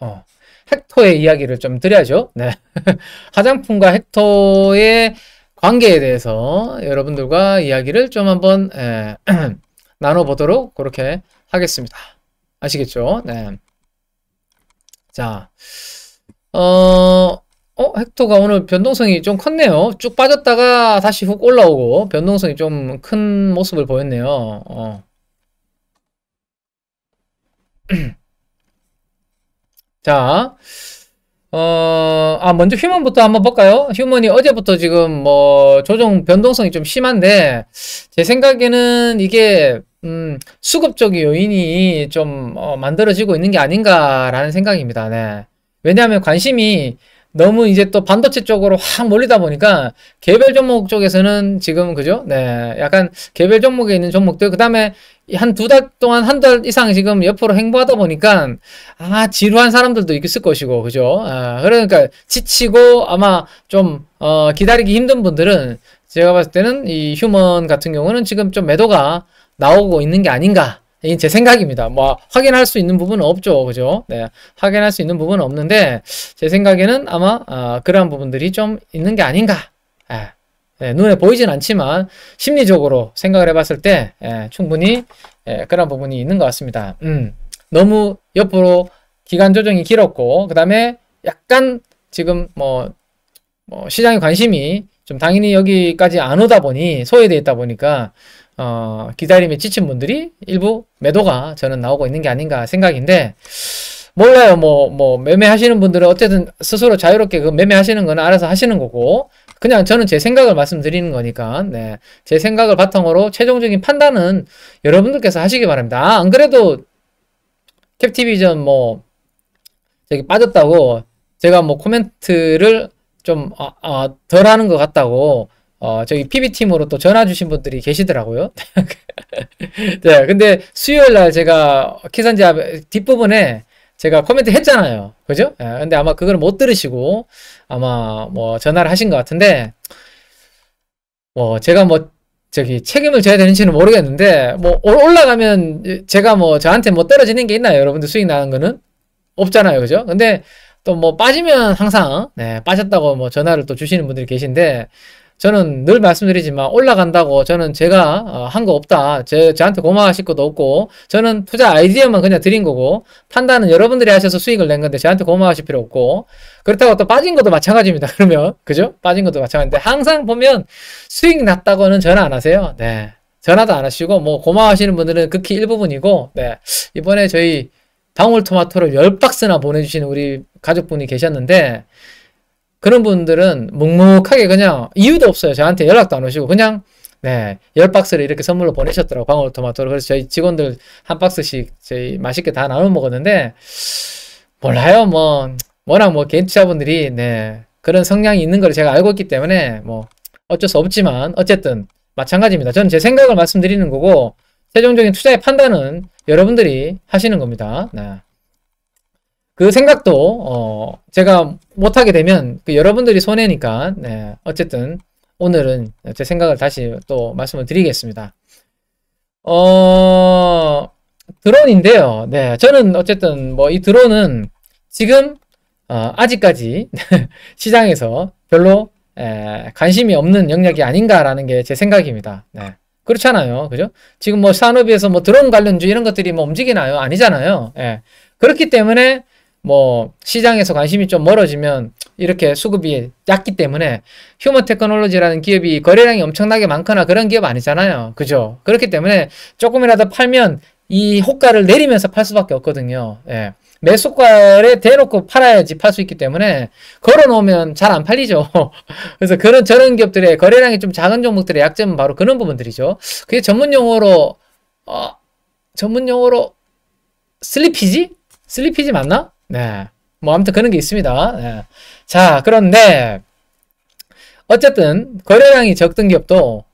Speaker 1: 어, 헥토의 이야기를 좀 드려야죠. 네. 화장품과 헥토의 관계에 대해서 여러분들과 이야기를 좀 한번 에, 나눠보도록 그렇게 하겠습니다. 아시겠죠? 네. 자, 어, 어, 헥토가 오늘 변동성이 좀 컸네요. 쭉 빠졌다가 다시 훅 올라오고 변동성이 좀 큰 모습을 보였네요. 어. 자, 어, 아, 먼저 휴먼부터 한번 볼까요? 휴먼이 어제부터 지금 뭐, 조정 변동성이 좀 심한데, 제 생각에는 이게, 음, 수급적 요인이 좀, 어, 만들어지고 있는 게 아닌가라는 생각입니다. 네. 왜냐하면 관심이 너무 이제 또 반도체 쪽으로 확 몰리다 보니까 개별 종목 쪽에서는 지금 그죠? 네. 약간 개별 종목에 있는 종목들, 그 다음에 한두달 동안 한 달 이상 지금 옆으로 행보하다 보니까 아 지루한 사람들도 있을 것이고 그죠 아 그러니까 지치고 아마 좀 어, 기다리기 힘든 분들은 제가 봤을 때는 이 휴먼 같은 경우는 지금 좀 매도가 나오고 있는 게 아닌가 이제 생각입니다. 뭐 확인할 수 있는 부분은 없죠, 그죠? 네, 확인할 수 있는 부분은 없는데 제 생각에는 아마 어, 그러한 부분들이 좀 있는 게 아닌가. 예. 예, 눈에 보이진 않지만 심리적으로 생각을 해봤을 때 예, 충분히 예, 그런 부분이 있는 것 같습니다. 음, 너무 옆으로 기간 조정이 길었고 그 다음에 약간 지금 뭐, 뭐 시장의 관심이 좀 당연히 여기까지 안 오다 보니 소외돼 있다 보니까 어, 기다림에 지친 분들이 일부 매도가 저는 나오고 있는 게 아닌가 생각인데 몰라요. 뭐, 뭐, 매매하시는 분들은 어쨌든 스스로 자유롭게 그 매매하시는 거는 알아서 하시는 거고, 그냥 저는 제 생각을 말씀드리는 거니까 네. 제 생각을 바탕으로 최종적인 판단은 여러분들께서 하시기 바랍니다. 아, 안 그래도 캡티비전 뭐 저기 빠졌다고 제가 뭐 코멘트를 좀 어, 아, 어, 아, 덜하는 것 같다고 어, 저기 PB팀으로 또 전화 주신 분들이 계시더라고요. 네, 근데 수요일 날 제가 키산지 뒷부분에 제가 코멘트 했잖아요. 그죠? 예, 근데 아마 그걸 못 들으시고 아마 뭐 전화를 하신 것 같은데 뭐 제가 뭐 저기 책임을 져야 되는지는 모르겠는데 뭐 올라가면 제가 뭐 저한테 뭐 떨어지는 게 있나요? 여러분들 수익 나는 거는 없잖아요. 그죠? 근데 또 뭐 빠지면 항상 네, 빠졌다고 뭐 전화를 또 주시는 분들이 계신데 저는 늘 말씀드리지만 올라간다고 저는 제가 어, 한거 없다. 제, 저한테 고마워하실 것도 없고 저는 투자 아이디어만 그냥 드린 거고 판단은 여러분들이 하셔서 수익을 낸 건데 저한테 고마워하실 필요 없고 그렇다고 또 빠진 것도 마찬가지입니다. 그러면 그죠? 빠진 것도 마찬가지인데 항상 보면 수익 났다고는 전화 안 하세요. 네. 전화도 안 하시고 뭐 고마워하시는 분들은 극히 일부분이고 네. 이번에 저희 방울토마토를 열박스나 보내주신 우리 가족분이 계셨는데 그런 분들은 묵묵하게 그냥 이유도 없어요. 저한테 연락도 안 오시고 그냥 네, 열 박스를 이렇게 선물로 보내셨더라고요. 방울토마토를. 그래서 저희 직원들 한 박스씩 저희 맛있게 다 나눠 먹었는데, 몰라요. 뭐, 워낙 뭐 개인 투자분들이, 네, 그런 성향이 있는 걸 제가 알고 있기 때문에, 뭐, 어쩔 수 없지만, 어쨌든, 마찬가지입니다. 저는 제 생각을 말씀드리는 거고, 최종적인 투자의 판단은 여러분들이 하시는 겁니다. 네. 그 생각도 어 제가 못하게 되면 그 여러분들이 손해니까 네, 어쨌든 오늘은 제 생각을 다시 또 말씀을 드리겠습니다. 어 드론인데요. 네 저는 어쨌든 뭐 이 드론은 지금 어, 아직까지 시장에서 별로 에, 관심이 없는 영역이 아닌가라는 게 제 생각입니다. 네. 그렇잖아요. 그죠? 지금 뭐 산업에서 뭐 드론 관련주 이런 것들이 뭐 움직이나요? 아니잖아요. 예. 그렇기 때문에 뭐 시장에서 관심이 좀 멀어지면 이렇게 수급이 작기 때문에 휴먼 테크놀로지라는 기업이 거래량이 엄청나게 많거나 그런 기업 아니잖아요. 그죠? 그렇기 때문에 조금이라도 팔면 이효과를 내리면서 팔 수밖에 없거든요. 예. 매수가를 대놓고 팔아야지 팔 수 있기 때문에 걸어놓으면 잘 안 팔리죠. 그래서 그런 저런 기업들의 거래량이 좀 작은 종목들의 약점은 바로 그런 부분들이죠. 그게 전문 용어로 어, 전문 용어로 슬리피지? 슬리피지 맞나? 네. 뭐 아무튼 그런 게 있습니다. 네. 자, 그런데 어쨌든 거래량이 적던 기업도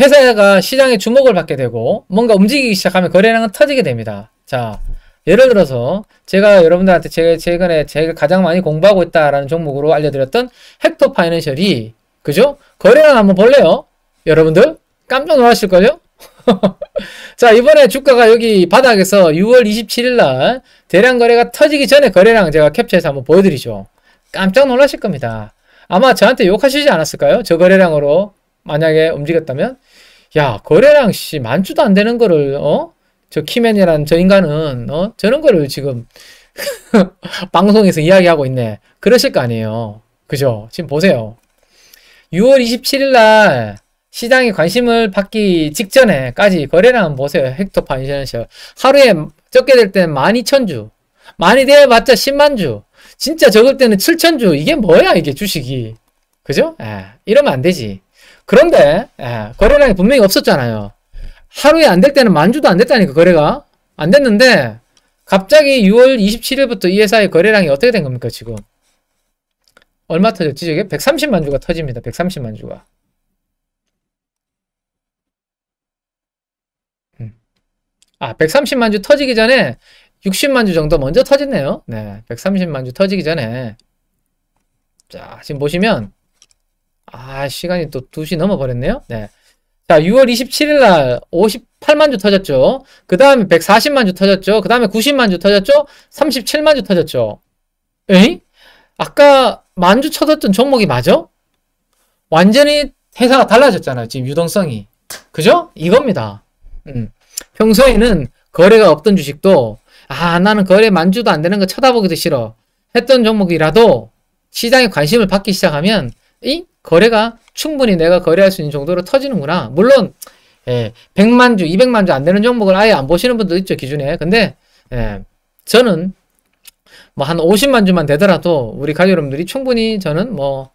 Speaker 1: 회사가 시장의 주목을 받게 되고 뭔가 움직이기 시작하면 거래량은 터지게 됩니다. 자, 예를 들어서 제가 여러분들한테 제, 최근에 제가 가장 많이 공부하고 있다라는 종목으로 알려드렸던 헥토 파이낸셜이 그죠? 거래량 한번 볼래요? 여러분들 깜짝 놀라실 거죠? 자 이번에 주가가 여기 바닥에서 6월 27일날 대량 거래가 터지기 전에 거래량 제가 캡처해서 한번 보여드리죠. 깜짝 놀라실 겁니다. 아마 저한테 욕하시지 않았을까요? 저 거래량으로 만약에 움직였다면 야 거래량 씨 만주도 안 되는 거를 어? 저 키맨이란 저 인간은 어? 저런 거를 지금 방송에서 이야기하고 있네. 그러실 거 아니에요. 그죠? 지금 보세요. 6월 27일 날 시장에 관심을 받기 직전에까지 거래량 한 보세요. 헥토 파이낸셜 하루에 적게 될 때는 12,000주 많이 돼봤자 10만주 진짜 적을 때는 7,000주 이게 뭐야 이게 주식이 그죠? 에, 예, 이러면 안 되지 그런데 에, 예, 거래량이 분명히 없었잖아요 하루에 안 될 때는 만주도 안 됐다니까 거래가 안 됐는데 갑자기 6월 27일부터 이 회사의 거래량이 어떻게 된 겁니까 지금 얼마 터졌지 저게? 130만 주가 터집니다 130만 주가 아, 130만 주 터지기 전에 60만 주 정도 먼저 터졌네요. 네, 130만 주 터지기 전에 자, 지금 보시면 아, 시간이 또 2시 넘어버렸네요. 네. 자, 6월 27일 날 58만 주 터졌죠. 그 다음에 140만 주 터졌죠. 그 다음에 90만 주 터졌죠. 37만 주 터졌죠. 에이? 아까 만주 쳐뒀던 종목이 맞아? 완전히 회사가 달라졌잖아요. 지금 유동성이. 그죠? 이겁니다. 음. 평소에는 거래가 없던 주식도 아 나는 거래 만주도 안 되는 거 쳐다보기도 싫어 했던 종목이라도 시장에 관심을 받기 시작하면 이 거래가 충분히 내가 거래할 수 있는 정도로 터지는구나 물론 예, 100만 주, 200만 주 안 되는 종목을 아예 안 보시는 분도 있죠 기준에 근데 예, 저는 뭐 한 50만 주만 되더라도 우리 가족 여러분들이 충분히 저는 뭐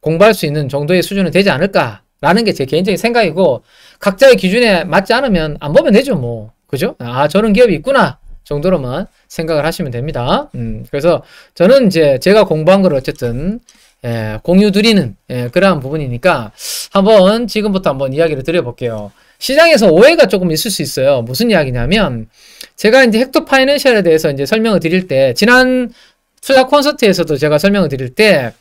Speaker 1: 공부할 수 있는 정도의 수준은 되지 않을까라는 게 제 개인적인 생각이고 각자의 기준에 맞지 않으면 안 보면 되죠, 뭐. 그죠? 아, 저런 기업이 있구나. 정도로만 생각을 하시면 됩니다. 음, 그래서 저는 이제 제가 공부한 걸 어쨌든 예, 공유 드리는 예, 그러한 부분이니까 한번 지금부터 한번 이야기를 드려볼게요. 시장에서 오해가 조금 있을 수 있어요. 무슨 이야기냐면 제가 이제 헥토 파이낸셜에 대해서 이제 설명을 드릴 때 지난 투자 콘서트에서도 제가 설명을 드릴 때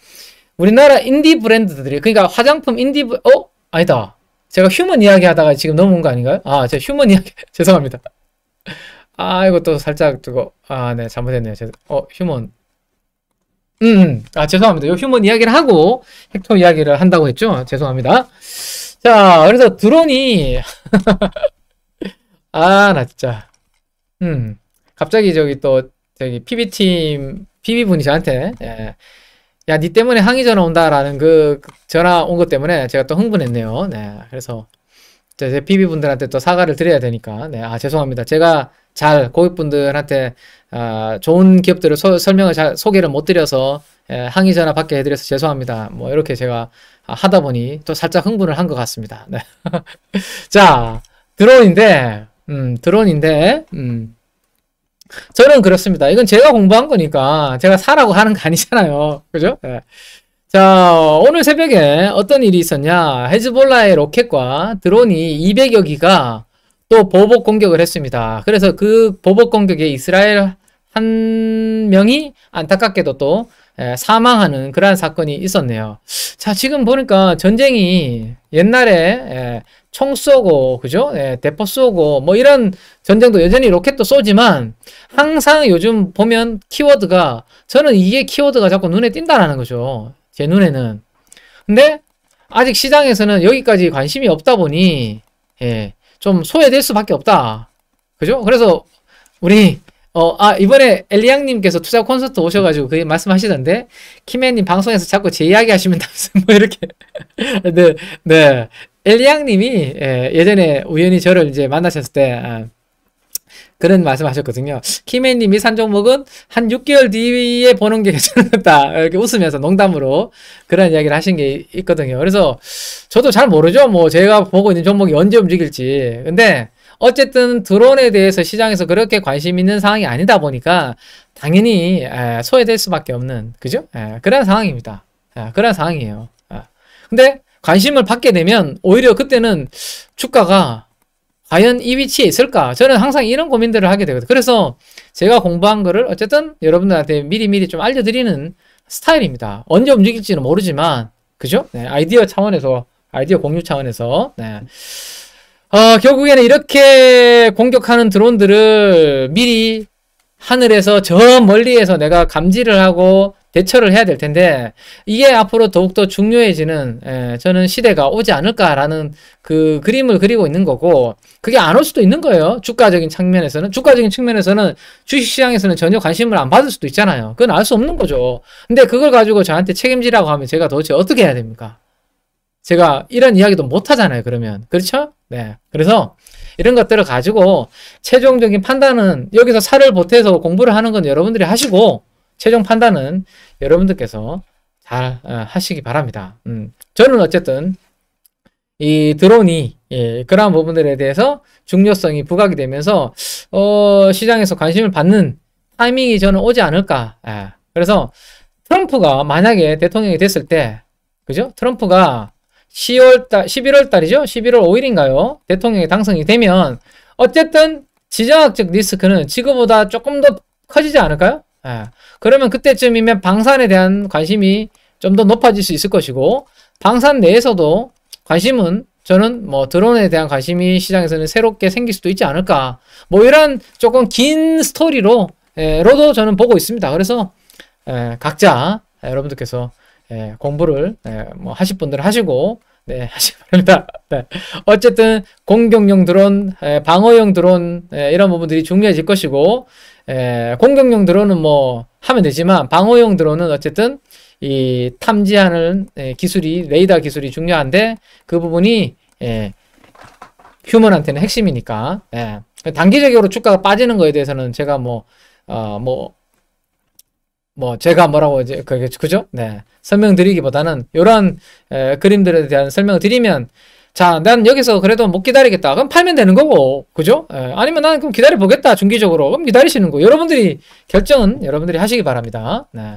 Speaker 1: 우리나라 인디 브랜드들이 그러니까 화장품 인디 브... 어 아니다 제가 휴먼 이야기 하다가 지금 넘어온 거 아닌가요? 아, 제 휴먼 이야기. 죄송합니다. 아, 이것도 살짝 두고. 아, 네, 잘못했네요. 죄... 어, 휴먼. 음, 음, 아, 죄송합니다. 요 휴먼 이야기를 하고 헥터 이야기를 한다고 했죠? 죄송합니다. 자, 그래서 드론이. 아, 나 진짜. 음, 갑자기 저기 또, 저기 PB팀, PB분이 저한테, 예. 야, 니 때문에 항의 전화 온다라는 그 전화 온 것 때문에 제가 또 흥분했네요. 네. 그래서 제 PB 분들한테 또 사과를 드려야 되니까. 네. 아, 죄송합니다. 제가 잘 고객분들한테 아, 좋은 기업들을 소, 설명을 잘 소개를 못 드려서 예, 항의 전화 받게 해드려서 죄송합니다. 뭐 이렇게 제가 하다 보니 또 살짝 흥분을 한 것 같습니다. 네. 자 드론인데 음, 드론인데 음. 저는 그렇습니다. 이건 제가 공부한 거니까 제가 사라고 하는 거 아니잖아요. 그죠? 네. 자, 오늘 새벽에 어떤 일이 있었냐? 헤즈볼라의 로켓과 드론이 200여 기가 또 보복 공격을 했습니다. 그래서 그 보복 공격에 이스라엘 한 명이 안타깝게도 또 예, 사망하는 그러한 사건이 있었네요. 자, 지금 보니까 전쟁이 옛날에 예, 총 쏘고 그죠? 예, 대포 쏘고 뭐 이런 전쟁도 여전히 로켓도 쏘지만 항상 요즘 보면 키워드가 저는 이게 키워드가 자꾸 눈에 띈다라는 거죠. 제 눈에는. 근데 아직 시장에서는 여기까지 관심이 없다 보니 예, 좀 소외될 수밖에 없다. 그죠? 그래서 우리 어, 아, 이번에 엘리양님께서 투자 콘서트 오셔가지고 그 말씀하시던데, 키맨님 방송에서 자꾸 제 이야기 하시면 답 뭐, 이렇게. 네, 네. 엘리양님이 예, 전에 우연히 저를 이제 만나셨을 때 아, 그런 말씀하셨거든요. 키맨님이 산종목은 한 6개월 뒤에 보는 게 괜찮다 이렇게 웃으면서 농담으로 그런 이야기를 하신 게 있거든요. 그래서 저도 잘 모르죠. 뭐 제가 보고 있는 종목이 언제 움직일지. 근데 어쨌든 드론에 대해서 시장에서 그렇게 관심 있는 상황이 아니다 보니까 당연히 아, 소외될 수밖에 없는 그죠? 아, 그런 상황입니다. 그런 상황이에요. 근데 관심을 받게 되면 오히려 그때는 주가가 과연 이 위치에 있을까? 저는 항상 이런 고민들을 하게 되거든요. 그래서 제가 공부한 거를 어쨌든 여러분들한테 미리미리 좀 알려드리는 스타일입니다. 언제 움직일지는 모르지만, 그죠? 네, 아이디어 차원에서, 아이디어 공유 차원에서, 네. 어, 결국에는 이렇게 공격하는 드론들을 미리 하늘에서 저 멀리에서 내가 감지를 하고 대처를 해야 될 텐데 이게 앞으로 더욱더 중요해지는 예, 저는 시대가 오지 않을까라는 그 그림을 그리고 있는 거고 그게 안 올 수도 있는 거예요 주가적인 측면에서는 주가적인 측면에서는 주식시장에서는 전혀 관심을 안 받을 수도 있잖아요 그건 알 수 없는 거죠 근데 그걸 가지고 저한테 책임지라고 하면 제가 도대체 어떻게 해야 됩니까 제가 이런 이야기도 못 하잖아요 그러면 그렇죠 네 그래서 이런 것들을 가지고 최종적인 판단은 여기서 살을 보태서 공부를 하는 건 여러분들이 하시고 최종 판단은 여러분들께서 잘 어, 하시기 바랍니다. 음, 저는 어쨌든 이 드론이 예, 그러한 부분들에 대해서 중요성이 부각이 되면서 어, 시장에서 관심을 받는 타이밍이 저는 오지 않을까. 예. 그래서 트럼프가 만약에 대통령이 됐을 때, 그죠? 트럼프가 10월 달, 11월 달이죠? 11월 5일인가요? 대통령이 당선이 되면 어쨌든 지정학적 리스크는 지금보다 조금 더 커지지 않을까요? 예. 그러면 그때쯤이면 방산에 대한 관심이 좀 더 높아질 수 있을 것이고 방산 내에서도 관심은 저는 뭐 드론에 대한 관심이 시장에서는 새롭게 생길 수도 있지 않을까 뭐 이런 조금 긴 스토리로 예, 로도 저는 보고 있습니다. 그래서 예, 각자 예, 여러분들께서 예, 공부를 뭐 하실 분들 하시고 네, 하시기 바랍니다. 네. 어쨌든 공격용 드론, 방어용 드론 이런 부분들이 중요해질 것이고 공격용 드론은 뭐 하면 되지만 방어용 드론은 어쨌든 이 탐지하는 기술이 레이더 기술이 중요한데 그 부분이 휴먼한테는 핵심이니까 예. 단기적으로 주가가 빠지는 거에 대해서는 제가 뭐 어뭐 뭐 제가 뭐라고 이제 그게 그죠? 네 설명드리기보다는 이런 그림들에 대한 설명을 드리면 자난 여기서 그래도 못 기다리겠다 그럼 팔면 되는 거고 그죠? 에, 아니면 난 그럼 기다려 보겠다 중기적으로 그럼 기다리시는 거 여러분들이 결정은 여러분들이 하시기 바랍니다. 네.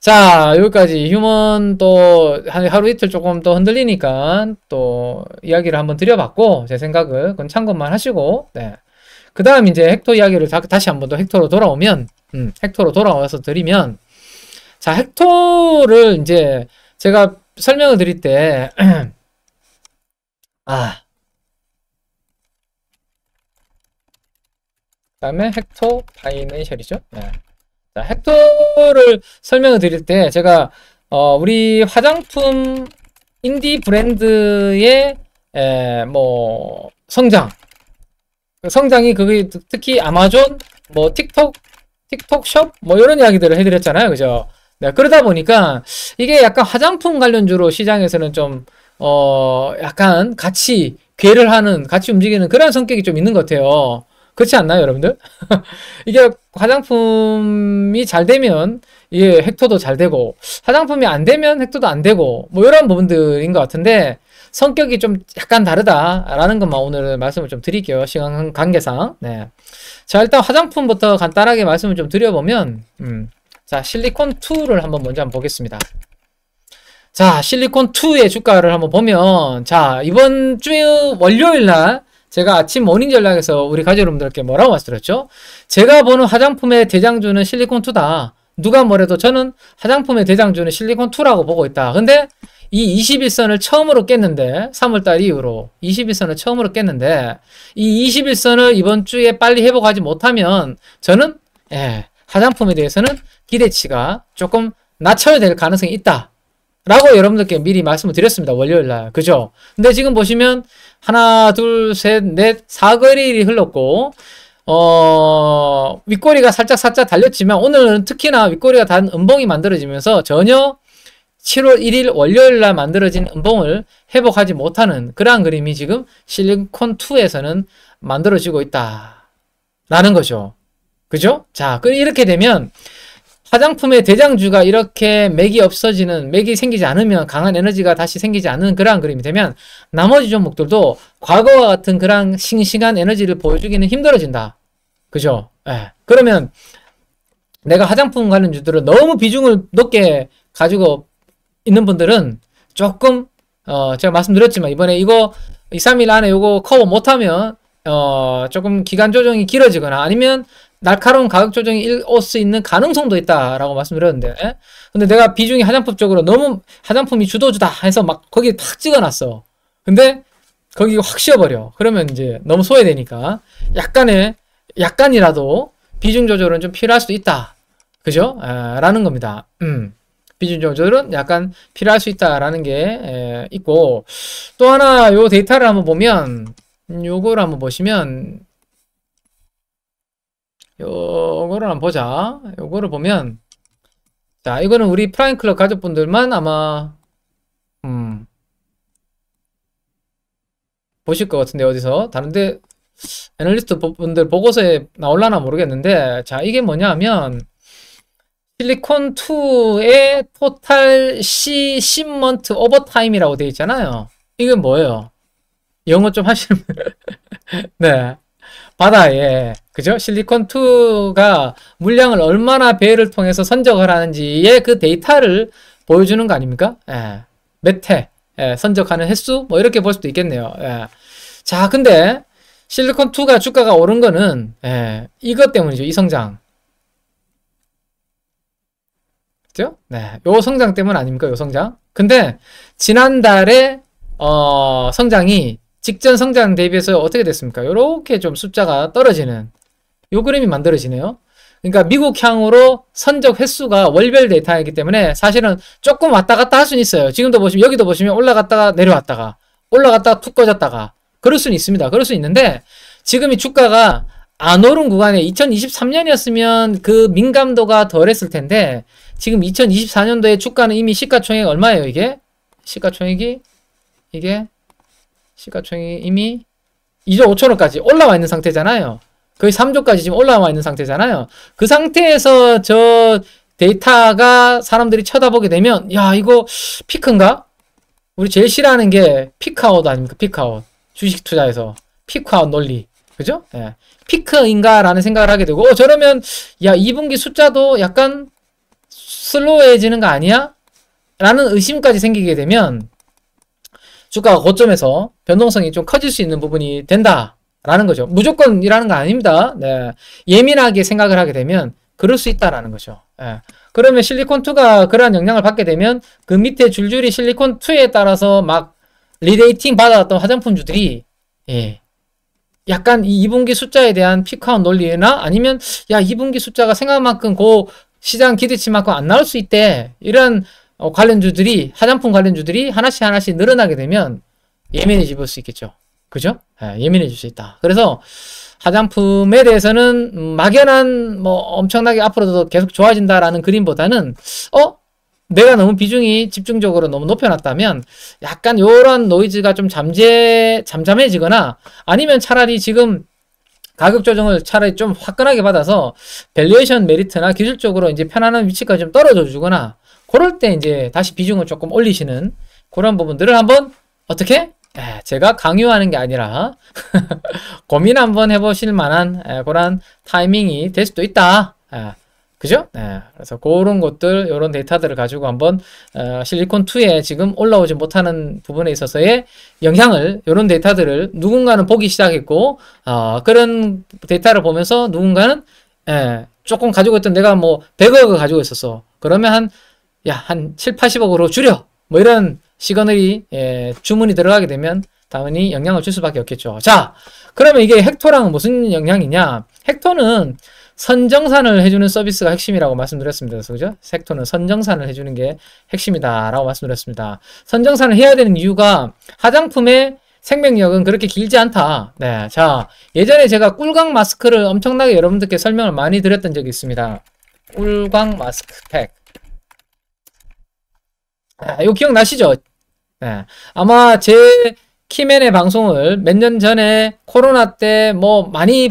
Speaker 1: 자 여기까지 휴먼 또 하루 이틀 조금 또 흔들리니까 또 이야기를 한번 드려봤고 제 생각을 그건 참고만 하시고 네. 그 다음 이제 헥토 이야기를 다, 시한 번 더 헥토로 돌아오면 음, 헥토로 돌아와서 드리면 자 헥토를 이제 제가 설명을 드릴 때 아. 그 다음에 헥토 파이낸셜이죠 네. 자, 헥토를 설명을 드릴 때 제가 어, 우리 화장품 인디 브랜드의 에, 뭐 성장 성장이 그게 특히 아마존, 뭐 틱톡, 틱톡숍 뭐 이런 이야기들을 해드렸잖아요, 그죠? 네, 그러다 보니까 이게 약간 화장품 관련주로 시장에서는 좀 어, 약간 같이 괴를 하는, 같이 움직이는 그런 성격이 좀 있는 것 같아요. 그렇지 않나요, 여러분들? 이게 화장품이 잘 되면 이게 예, 헥토도 잘 되고 화장품이 안 되면 헥토도 안 되고 뭐 이런 부분들인 것 같은데 성격이 좀 약간 다르다라는 것만 오늘 말씀을 좀 드릴게요. 시간 관계상. 네. 자, 일단 화장품부터 간단하게 말씀을 좀 드려보면, 음. 자, 실리콘2를 한번 먼저 한번 보겠습니다. 자, 실리콘2의 주가를 한번 보면, 자, 이번 주 월요일 날, 제가 아침 모닝 전략에서 우리 가족 여러분들께 뭐라고 말씀드렸죠? 제가 보는 화장품의 대장주는 실리콘2다. 누가 뭐래도 저는 화장품의 대장주는 실리콘2라고 보고 있다. 근데 이 21선을 처음으로 깼는데 3월달 이후로 21선을 처음으로 깼는데 이 21선을 이번 주에 빨리 회복하지 못하면 저는 예, 화장품에 대해서는 기대치가 조금 낮춰야 될 가능성이 있다. 라고 여러분들께 미리 말씀을 드렸습니다. 월요일 날. 그죠? 근데 지금 보시면 하나, 둘, 셋, 넷, 사거리일이 흘렀고 어, 윗꼬리가 살짝 살짝 달렸지만 오늘은 특히나 윗꼬리가 단 음봉이 만들어지면서 전혀 7월 1일 월요일 날 만들어진 음봉을 회복하지 못하는 그러한 그림이 지금 실리콘2에서는 만들어지고 있다. 라는 거죠. 그죠? 자, 그 이렇게 되면 화장품의 대장주가 이렇게 맥이 없어지는, 맥이 생기지 않으면 강한 에너지가 다시 생기지 않는 그러한 그림이 되면 나머지 종목들도 과거와 같은 그런 싱싱한 에너지를 보여주기는 힘들어진다. 그죠? 예. 그러면 내가 화장품 관련주들을 너무 비중을 높게 가지고 있는 분들은 조금, 어, 제가 말씀드렸지만 이번에 이거 2, 3일 안에 이거 커버 못하면 어, 조금 기간 조정이 길어지거나 아니면 날카로운 가격 조정이 일올 수 있는 가능성도 있다라고 말씀드렸는데 예? 근데 내가 비중이 화장품쪽으로 너무 화장품이 주도주다 해서 막 거기 탁 찍어놨어 근데 거기 확 쉬어버려 그러면 이제 너무 소외되니까 약간의 약간이라도 비중 조절은 좀 필요할 수도 있다 그죠? 아, 라는 겁니다 음. 비중 조절은 약간 필요할 수 있다라는 게 에, 예, 있고 또 하나 요 데이터를 한번 보면 요걸 한번 보시면 요거를 한번 보자. 요거를 보면 자 이거는 우리 프라임클럽 가족분들만 아마 음 보실 것 같은데 어디서 다른데 애널리스트 분들 보고서에 나올라나 모르겠는데 자 이게 뭐냐 하면 실리콘2의 토탈 C 시먼트 오버타임이라고 되어 있잖아요 이게 뭐예요 영어 좀 하시는 네 바다에 그죠? 실리콘 2가 물량을 얼마나 배를 통해서 선적을 하는지의 그 데이터를 보여주는 거 아닙니까? 예. 몇해 예, 선적하는 횟수 뭐 이렇게 볼 수도 있겠네요. 예. 자, 근데 실리콘 2가 주가가 오른 거는 예, 이것 때문이죠. 이 성장. 그죠? 네. 요 성장 때문 아닙니까? 요 성장. 근데 지난달에 어, 성장이 직전 성장 대비해서 어떻게 됐습니까? 이렇게 좀 숫자가 떨어지는 요 그림이 만들어지네요. 그러니까 미국향으로 선적 횟수가 월별 데이터이기 때문에 사실은 조금 왔다 갔다 할 수는 있어요. 지금도 보시면 여기도 보시면 올라갔다가 내려왔다가 올라갔다가 툭 꺼졌다가 그럴 수는 있습니다. 그럴 수 있는데 지금 이 주가가 안 오른 구간에 2023년이었으면 그 민감도가 덜했을 텐데 지금 2024년도에 주가는 이미 시가총액 얼마예요 이게? 시가총액이 이게 시가총액이 이미 2조 5천억까지 올라와 있는 상태잖아요. 거의 3조까지 지금 올라와 있는 상태잖아요. 그 상태에서 저 데이터가 사람들이 쳐다보게 되면 야 이거 피크인가? 우리 제일 싫어하는 게 피크아웃 아닙니까? 피크아웃. 주식 투자에서 피크아웃 논리. 그죠? 예. 피크인가라는 생각을 하게 되고 어, 저러면 야 2분기 숫자도 약간 슬로우해지는 거 아니야? 라는 의심까지 생기게 되면 주가가 고점에서 변동성이 좀 커질 수 있는 부분이 된다라는 거죠. 무조건이라는 거 아닙니다. 네. 예민하게 생각을 하게 되면 그럴 수 있다라는 거죠. 네. 그러면 실리콘2가 그러한 영향을 받게 되면 그 밑에 줄줄이 실리콘2에 따라서 막 리데이팅 받아왔던 화장품주들이 예. 약간 이 2분기 숫자에 대한 피크아웃 논리나 아니면 야 2분기 숫자가 생각만큼 고 시장 기대치만큼 안 나올 수 있대 이런 어, 관련주들이 화장품 관련주들이 하나씩 하나씩 늘어나게 되면 예민해질 수 있겠죠. 그죠? 예, 예민해질 수 있다. 그래서 화장품에 대해서는 막연한 뭐 엄청나게 앞으로도 계속 좋아진다라는 그림보다는 어 내가 너무 비중이 집중적으로 너무 높여놨다면 약간 요런 노이즈가 좀 잠재 잠잠해지거나 아니면 차라리 지금 가격 조정을 차라리 좀 화끈하게 받아서 밸류에이션 메리트나 기술적으로 이제 편안한 위치까지 좀 떨어져 주거나 그럴 때 이제 다시 비중을 조금 올리시는 그런 부분들을 한번 어떻게? 제가 강요하는 게 아니라 고민 한번 해보실 만한 에, 그런 타이밍이 될 수도 있다. 그죠? 네. 그래서 그런 것들, 이런 데이터들을 가지고 한번 어, 실리콘2에 지금 올라오지 못하는 부분에 있어서의 영향을, 이런 데이터들을 누군가는 보기 시작했고, 어, 그런 데이터를 보면서 누군가는 에, 조금 가지고 있던 내가 뭐 100억을 가지고 있었어. 그러면 한 야, 한 7, 80억으로 줄여! 뭐 이런 시그널이, 예, 주문이 들어가게 되면 당연히 영향을 줄 수밖에 없겠죠. 자, 그러면 이게 헥토랑 무슨 영향이냐? 헥토는 선정산을 해주는 서비스가 핵심이라고 말씀드렸습니다. 그죠 헥토는 선정산을 해주는 게 핵심이다라고 말씀드렸습니다. 선정산을 해야 되는 이유가 화장품의 생명력은 그렇게 길지 않다. 네. 자, 예전에 제가 꿀광 마스크를 엄청나게 여러분들께 설명을 많이 드렸던 적이 있습니다. 꿀광 마스크팩. 아, 이거 기억나시죠? 네. 아마 제 키맨의 방송을 몇 년 전에 코로나 때 뭐 많이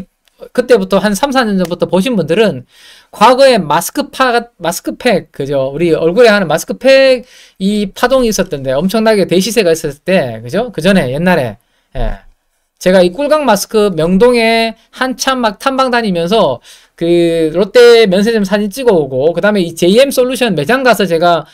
Speaker 1: 그때부터 한 3, 4년 전부터 보신 분들은 과거에 마스크파, 마스크팩, 그죠? 우리 얼굴에 하는 마스크팩 이 파동이 있었던데 엄청나게 대시세가 있었을 때, 그죠? 그 전에 옛날에. 예. 제가 이 꿀강 마스크 명동에 한참 막 탐방 다니면서 그 롯데 면세점 사진 찍어 오고, 그 다음에 이 JM 솔루션 매장 가서 제가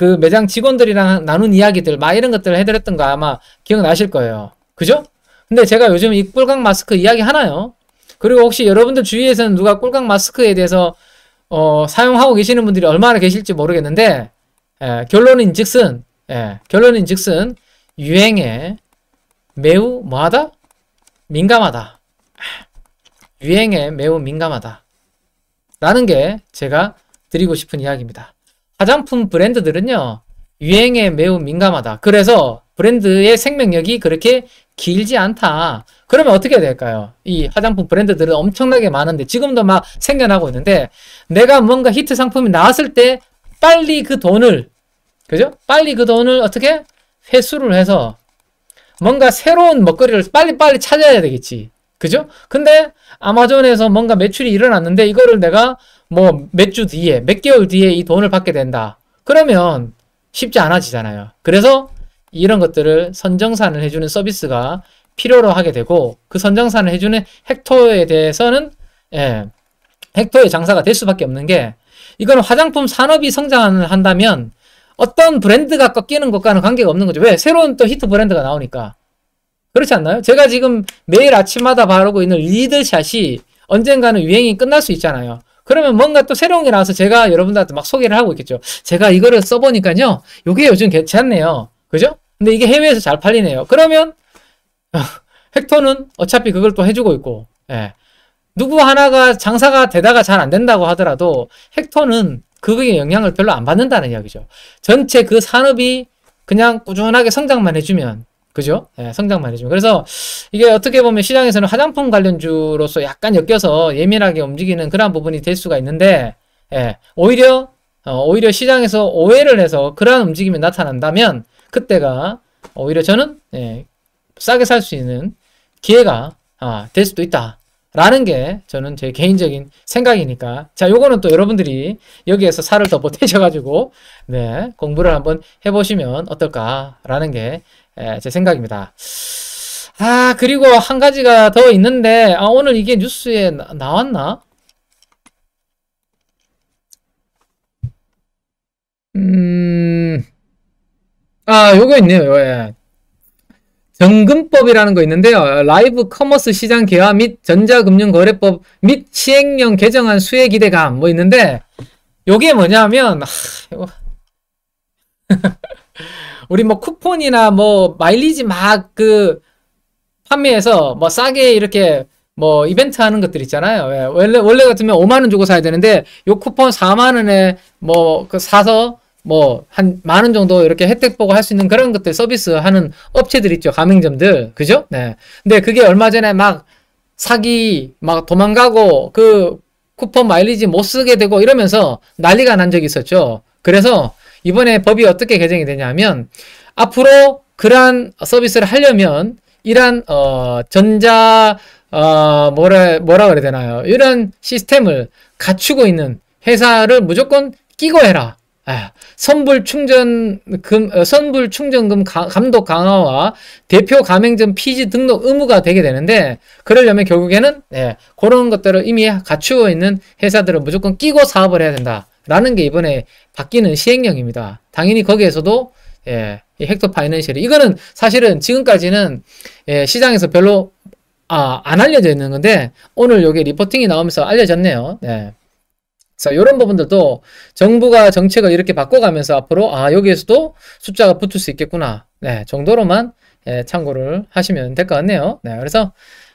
Speaker 1: 그 매장 직원들이랑 나눈 이야기들 막 이런 것들을 해드렸던 거 아마 기억나실 거예요. 그죠? 근데 제가 요즘 이 꿀강 마스크 이야기 하나요? 그리고 혹시 여러분들 주위에서는 누가 꿀강 마스크에 대해서 어, 사용하고 계시는 분들이 얼마나 계실지 모르겠는데 예, 결론인즉슨 예, 결론인즉슨 유행에 매우 뭐하다 민감하다 유행에 매우 민감하다 라는 게 제가 드리고 싶은 이야기입니다. 화장품 브랜드들은요. 유행에 매우 민감하다. 그래서 브랜드의 생명력이 그렇게 길지 않다. 그러면 어떻게 해야 될까요? 이 화장품 브랜드들은 엄청나게 많은데 지금도 막 생겨나고 있는데 내가 뭔가 히트 상품이 나왔을 때 빨리 그 돈을 그죠? 빨리 그 돈을 어떻게 회수를 해서 뭔가 새로운 먹거리를 빨리빨리 찾아야 되겠지. 그죠? 근데 아마존에서 뭔가 매출이 일어났는데 이거를 내가 뭐몇주 뒤에 몇 개월 뒤에 이 돈을 받게 된다. 그러면 쉽지 않아지잖아요. 그래서 이런 것들을 선정산을 해주는 서비스가 필요로 하게 되고 그 선정산을 해주는 헥토에 대해서는 예, 헥토의 장사가 될 수밖에 없는 게 이건 화장품 산업이 성장을 한다면 어떤 브랜드가 꺾이는 것과는 관계가 없는 거죠. 왜? 새로운 또 히트 브랜드가 나오니까. 그렇지 않나요? 제가 지금 매일 아침마다 바르고 있는 리드샷이 언젠가는 유행이 끝날 수 있잖아요. 그러면 뭔가 또 새로운 게 나와서 제가 여러분들한테 막 소개를 하고 있겠죠. 제가 이거를 써보니까요. 요게 요즘 괜찮네요. 그죠? 근데 이게 해외에서 잘 팔리네요. 그러면 헥터는 어차피 그걸 또 해주고 있고 예. 누구 하나가 장사가 되다가 잘 안 된다고 하더라도 헥터는 그거에 영향을 별로 안 받는다는 이야기죠. 전체 그 산업이 그냥 꾸준하게 성장만 해주면 그죠? 예, 성장만 해주면. 그래서 이게 어떻게 보면 시장에서는 화장품 관련주로서 약간 엮여서 예민하게 움직이는 그런 부분이 될 수가 있는데, 예, 오히려, 어, 오히려 시장에서 오해를 해서 그러한 움직임이 나타난다면, 그때가 오히려 저는, 예, 싸게 살 수 있는 기회가, 아, 될 수도 있다. 라는 게 저는 제 개인적인 생각이니까 자 요거는 또 여러분들이 여기에서 살을 더 보태셔가지고 네 공부를 한번 해보시면 어떨까 라는 게 예, 제 생각입니다. 아 그리고 한 가지가 더 있는데 아 오늘 이게 뉴스에 나, 나왔나? 음, 아, 요거 있네요, 요, 예. 정금법이라는 거 있는데요. 라이브 커머스 시장 개화 및 전자금융거래법 및 시행령 개정안 수혜 기대감 뭐 있는데, 요게 뭐냐면, 하, 요거. 우리 뭐 쿠폰이나 뭐 마일리지 막 그 판매해서 뭐 싸게 이렇게 뭐 이벤트 하는 것들 있잖아요. 예, 원래 원래 같으면 5만 원 주고 사야 되는데 요 쿠폰 4만 원에 뭐 그 사서 뭐 한 만 원 정도 이렇게 혜택 보고 할 수 있는 그런 것들 서비스 하는 업체들 있죠. 가맹점들. 그죠? 네. 근데 그게 얼마 전에 막 사기 막 도망가고 그 쿠폰 마일리지 못 쓰게 되고 이러면서 난리가 난 적이 있었죠. 그래서 이번에 법이 어떻게 개정이 되냐면 앞으로 그러한 서비스를 하려면 이러한 어, 전자 어, 뭐라 뭐라 그래야 되나요? 이런 시스템을 갖추고 있는 회사를 무조건 끼고 해라. 아, 선불 충전금 어, 선불 충전금 가, 감독 강화와 대표 가맹점 피지 등록 의무가 되게 되는데 그러려면 결국에는 예, 그런 것들을 이미 갖추고 있는 회사들을 무조건 끼고 사업을 해야 된다. 라는 게 이번에 바뀌는 시행령입니다. 당연히 거기에서도 예, 헥토 파이낸셜이 이거는 사실은 지금까지는 예, 시장에서 별로 아, 안 알려져 있는 건데 오늘 여기 리포팅이 나오면서 알려졌네요. 네. 자, 이런 부분들도 정부가 정책을 이렇게 바꿔가면서 앞으로 아 여기에서도 숫자가 붙을 수 있겠구나 네, 정도로만 예, 참고를 하시면 될 것 같네요. 네, 그래서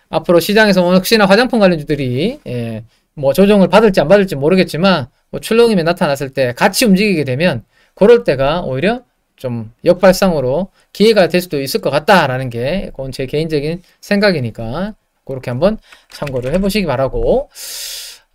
Speaker 1: 앞으로 시장에서 혹시나 화장품 관련주들이 예, 뭐 조정을 받을지 안 받을지 모르겠지만 뭐 출렁임이 나타났을 때 같이 움직이게 되면 그럴 때가 오히려 좀 역발상으로 기회가 될 수도 있을 것 같다라는 게 그건 제 개인적인 생각이니까 그렇게 한번 참고를 해보시기 바라고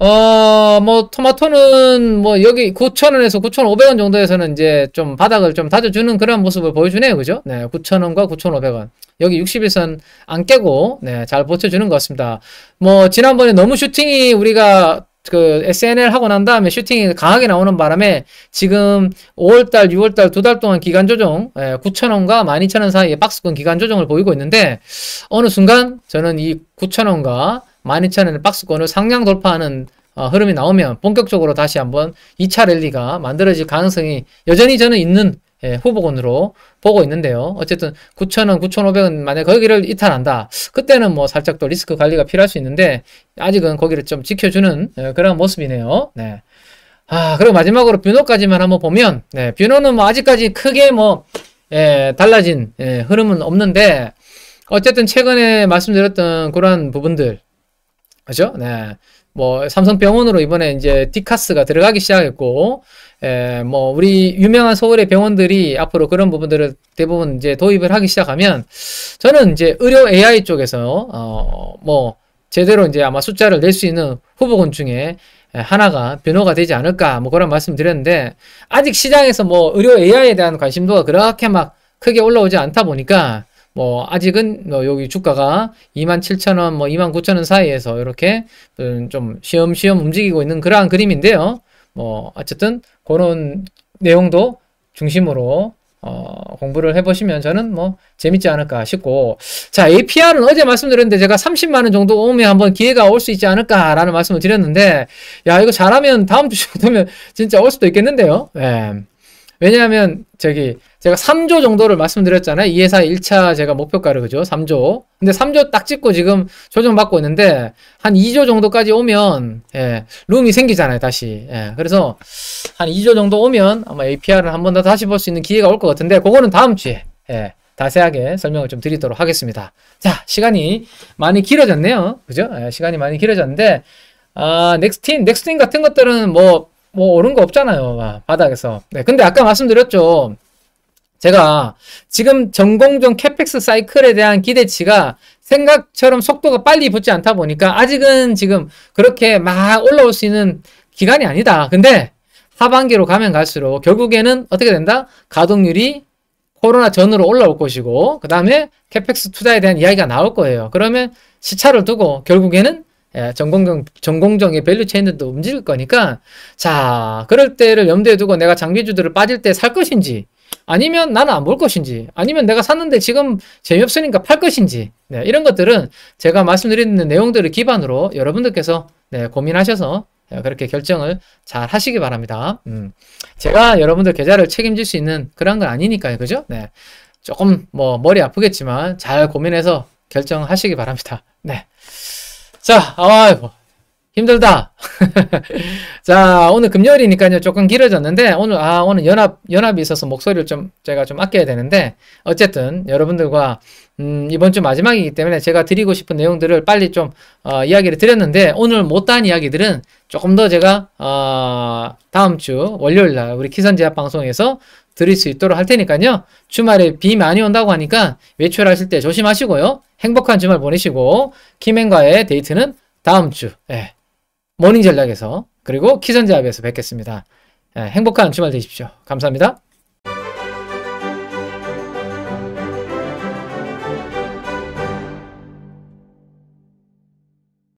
Speaker 1: 어, 뭐, 토마토는 뭐, 여기 9,000원에서 9,500원 정도에서는 이제 좀 바닥을 좀 다져주는 그런 모습을 보여주네요. 그죠? 네, 9,000원과 9,500원. 여기 60일선 안 깨고, 네, 잘 버텨주는 것 같습니다. 뭐, 지난번에 너무 슈팅이 우리가 그 SNL 하고 난 다음에 슈팅이 강하게 나오는 바람에 지금 5월달, 6월달 두 달 동안 기간 조정, 9,000원과 예, 12,000원 사이에 박스권 기간 조정을 보이고 있는데 어느 순간 저는 이 9,000원과 12,000원의 박스권을 상향 돌파하는 어, 흐름이 나오면 본격적으로 다시 한번 2차 랠리가 만들어질 가능성이 여전히 저는 있는 예, 후보군으로 보고 있는데요. 어쨌든 9,000원, 9,500원 만약 거기를 이탈한다. 그때는 뭐 살짝 또 리스크 관리가 필요할 수 있는데 아직은 거기를 좀 지켜주는 예, 그런 모습이네요. 네. 아, 그리고 마지막으로 뷰노까지만 한번 보면 네, 뷰노는 뭐 아직까지 크게 뭐 예, 달라진 예, 흐름은 없는데 어쨌든 최근에 말씀드렸던 그런 부분들 그죠? 네. 뭐 삼성병원으로 이번에 이제 디카스가 들어가기 시작했고 에, 예, 뭐 우리 유명한 서울의 병원들이 앞으로 그런 부분들을 대부분 이제 도입을 하기 시작하면 저는 이제 의료 AI 쪽에서 어, 뭐 제대로 이제 아마 숫자를 낼 수 있는 후보군 중에 하나가 변호가 되지 않을까 뭐 그런 말씀 드렸는데 아직 시장에서 뭐 의료 AI에 대한 관심도가 그렇게 막 크게 올라오지 않다 보니까 뭐 아직은 뭐 여기 주가가 27,000원 뭐 29,000원 사이에서 이렇게 좀 쉬엄쉬엄 움직이고 있는 그러한 그림인데요. 뭐 어쨌든 그런 내용도 중심으로 어, 공부를 해보시면 저는 뭐 재밌지 않을까 싶고 자 APR은 어제 말씀드렸는데 제가 30만원 정도 오면 한번 기회가 올 수 있지 않을까라는 말씀을 드렸는데 야 이거 잘하면 다음 주 정도면 진짜 올 수도 있겠는데요 예. 왜냐하면 저기 제가 3조 정도를 말씀드렸잖아요. 이 회사 1차 제가 목표가를 그죠? 3조. 근데 3조 딱 찍고 지금 조정받고 있는데 한 2조 정도까지 오면 예, 룸이 생기잖아요, 다시. 예, 그래서 한 2조 정도 오면 아마 APR을 한 번 더 다시 볼 수 있는 기회가 올 것 같은데 그거는 다음 주에 예, 자세하게 설명을 좀 드리도록 하겠습니다. 자, 시간이 많이 길어졌네요. 그죠? 예, 시간이 많이 길어졌는데 아, 넥스틴, 넥스틴 같은 것들은 뭐뭐 오른 거 없잖아요. 바닥에서. 네, 근데 아까 말씀드렸죠. 제가 지금 전공정 캐펙스 사이클에 대한 기대치가 생각처럼 속도가 빨리 붙지 않다 보니까 아직은 지금 그렇게 막 올라올 수 있는 기간이 아니다. 근데 하반기로 가면 갈수록 결국에는 어떻게 된다? 가동률이 코로나 전으로 올라올 것이고 그 다음에 캐펙스 투자에 대한 이야기가 나올 거예요. 그러면 시차를 두고 결국에는 예, 전공정, 전공정의 밸류 체인도 들 움직일 거니까, 자, 그럴 때를 염두에 두고 내가 장비주들을 빠질 때 살 것인지, 아니면 나는 안 볼 것인지, 아니면 내가 샀는데 지금 재미없으니까 팔 것인지, 네, 이런 것들은 제가 말씀드리는 내용들을 기반으로 여러분들께서 네, 고민하셔서 예, 그렇게 결정을 잘 하시기 바랍니다. 음, 제가 여러분들 계좌를 책임질 수 있는 그런 건 아니니까요. 그죠? 네. 조금 뭐 머리 아프겠지만 잘 고민해서 결정하시기 바랍니다. 네. 자, 아이고. 힘들다. 자, 오늘 금요일이니까요. 조금 길어졌는데, 오늘, 아, 오늘 연합, 연합이 있어서 목소리를 좀, 제가 좀 아껴야 되는데, 어쨌든, 여러분들과, 음, 이번 주 마지막이기 때문에 제가 드리고 싶은 내용들을 빨리 좀, 어, 이야기를 드렸는데, 오늘 못한 이야기들은 조금 더 제가, 어, 다음 주 월요일 날, 우리 키선제약 방송에서, 드릴 수 있도록 할 테니까요. 주말에 비 많이 온다고 하니까 외출하실 때 조심하시고요. 행복한 주말 보내시고 키맨과의 데이트는 다음 주 예. 모닝 전략에서 그리고 키선제압에서 뵙겠습니다. 예, 행복한 주말 되십시오. 감사합니다.